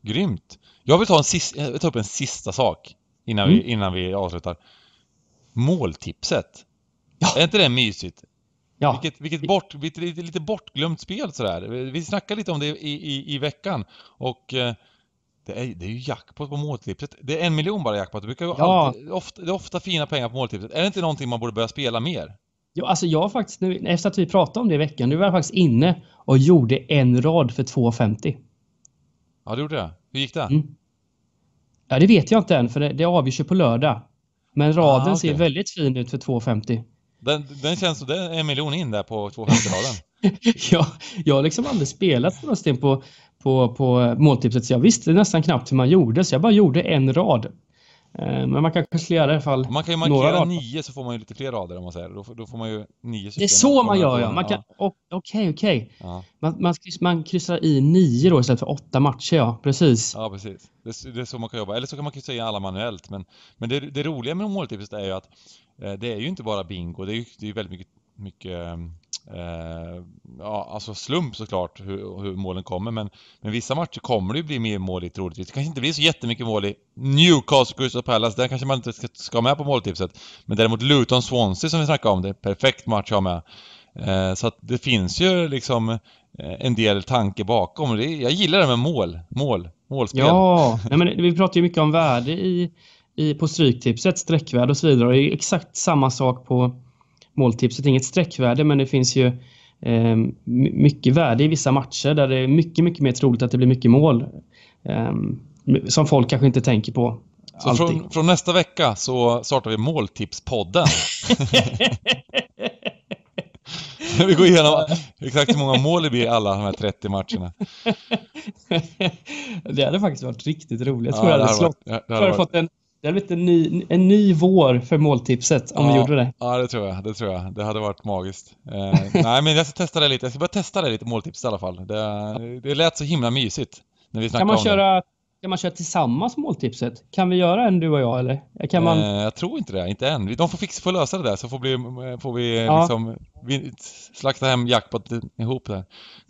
Grymt! Jag vill ta, en sista, jag vill ta upp en sista sak innan, mm. vi, innan vi avslutar. Måltipset. Ja. Är inte det mysigt? Ja. Vilket, vilket bort, lite, lite bortglömt spel sådär. Vi snackade lite om det i, i, i veckan och eh, det är, det är ju jackpot på måltipset. Det är en miljon bara jackpot. Det, brukar ja. alltid, ofta, det är ofta fina pengar på måltipset. Är det inte någonting man borde börja spela mer? Ja, alltså jag faktiskt, nu, efter att vi pratade om det i veckan, nu var jag faktiskt inne och gjorde en rad för 2,50. Ja, du gjorde det? Hur gick det? Mm. Ja, det vet jag inte än, för det, det avgörs ju på lördag. Men ah, raden ah, okay. ser väldigt fin ut för 2,50. Den, den känns som det är en miljon in där på 250-raden. ja, jag har liksom aldrig spelat på någonsin på på, på måltipset så jag visste nästan knappt hur man gjorde så jag bara gjorde en rad. Eh, men man kanske skulle göra i alla fall Man kan ju markera nio så får man ju lite fler rader om man säger. Då, får, man ju nio stycken. Det är så man gör ja. Okej, ja. okej. Okay, man, kryssar i nio då istället för åtta matcher ja. Precis. Ja, precis. Det, det, är så man kan jobba. Eller så kan man kryssa i alla manuellt. Men, men det, det roliga med måltipset är ju att eh, det är ju inte bara bingo. Det är ju det är väldigt mycket, mycket ehm, Eh, ja, alltså slump såklart hur, hur målen kommer, men, men vissa matcher kommer det ju bli mer mål i troligtvis. Det kanske inte blir så jättemycket mål i Newcastle, Crystal Palace, där kanske man inte ska, ska med på måltipset. Men däremot Luton, Swansea som vi snackade om, det är perfekt match att ha med. Eh, så att det finns ju liksom eh, en del tanke bakom. Det, jag gillar det med mål, mål, målspel. Ja, nej men vi pratar ju mycket om värde i, i på Stryktipset, sträckvärde och så vidare. Och det är exakt samma sak på måltipset. Inget sträckvärde men det finns ju eh, mycket värde i vissa matcher där det är mycket, mycket mer troligt att det blir mycket mål. Eh, som folk kanske inte tänker på. Så från, från, nästa vecka så startar vi Måltipspodden. vi går igenom exakt hur många mål det blir i alla de här 30 matcherna. det hade faktiskt varit riktigt roligt. Jag tror ja, jag hade, slått. det hade, jag hade fått en det hade blivit en ny, en ny vår för måltipset om ja, vi gjorde det. Ja, det tror jag. Det tror jag. Det hade varit magiskt. Eh, nej, men jag ska testa det lite. Jag ska bara testa det lite, måltipset i alla fall. Det, det lät så himla mysigt. När vi kan man köra det. Ska man köra tillsammans måltipset? Kan vi göra en du och jag eller? Kan man... Eh, jag tror inte det, inte än. De får fixa få lösa det där så får, bli, eh, får vi eh, ja. liksom vi, slakta hem jackpot ihop där.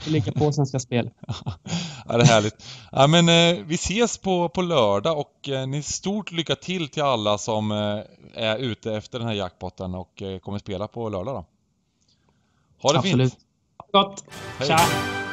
Vi ligger på Svenska Spel. ja, det är härligt. Ja, men eh, vi ses på, på lördag och eh, ni stort lycka till till alla som eh, är ute efter den här jackpotten och kommer spela på lördag då. Ha det Absolut. fint! Gott! Hej. Tja!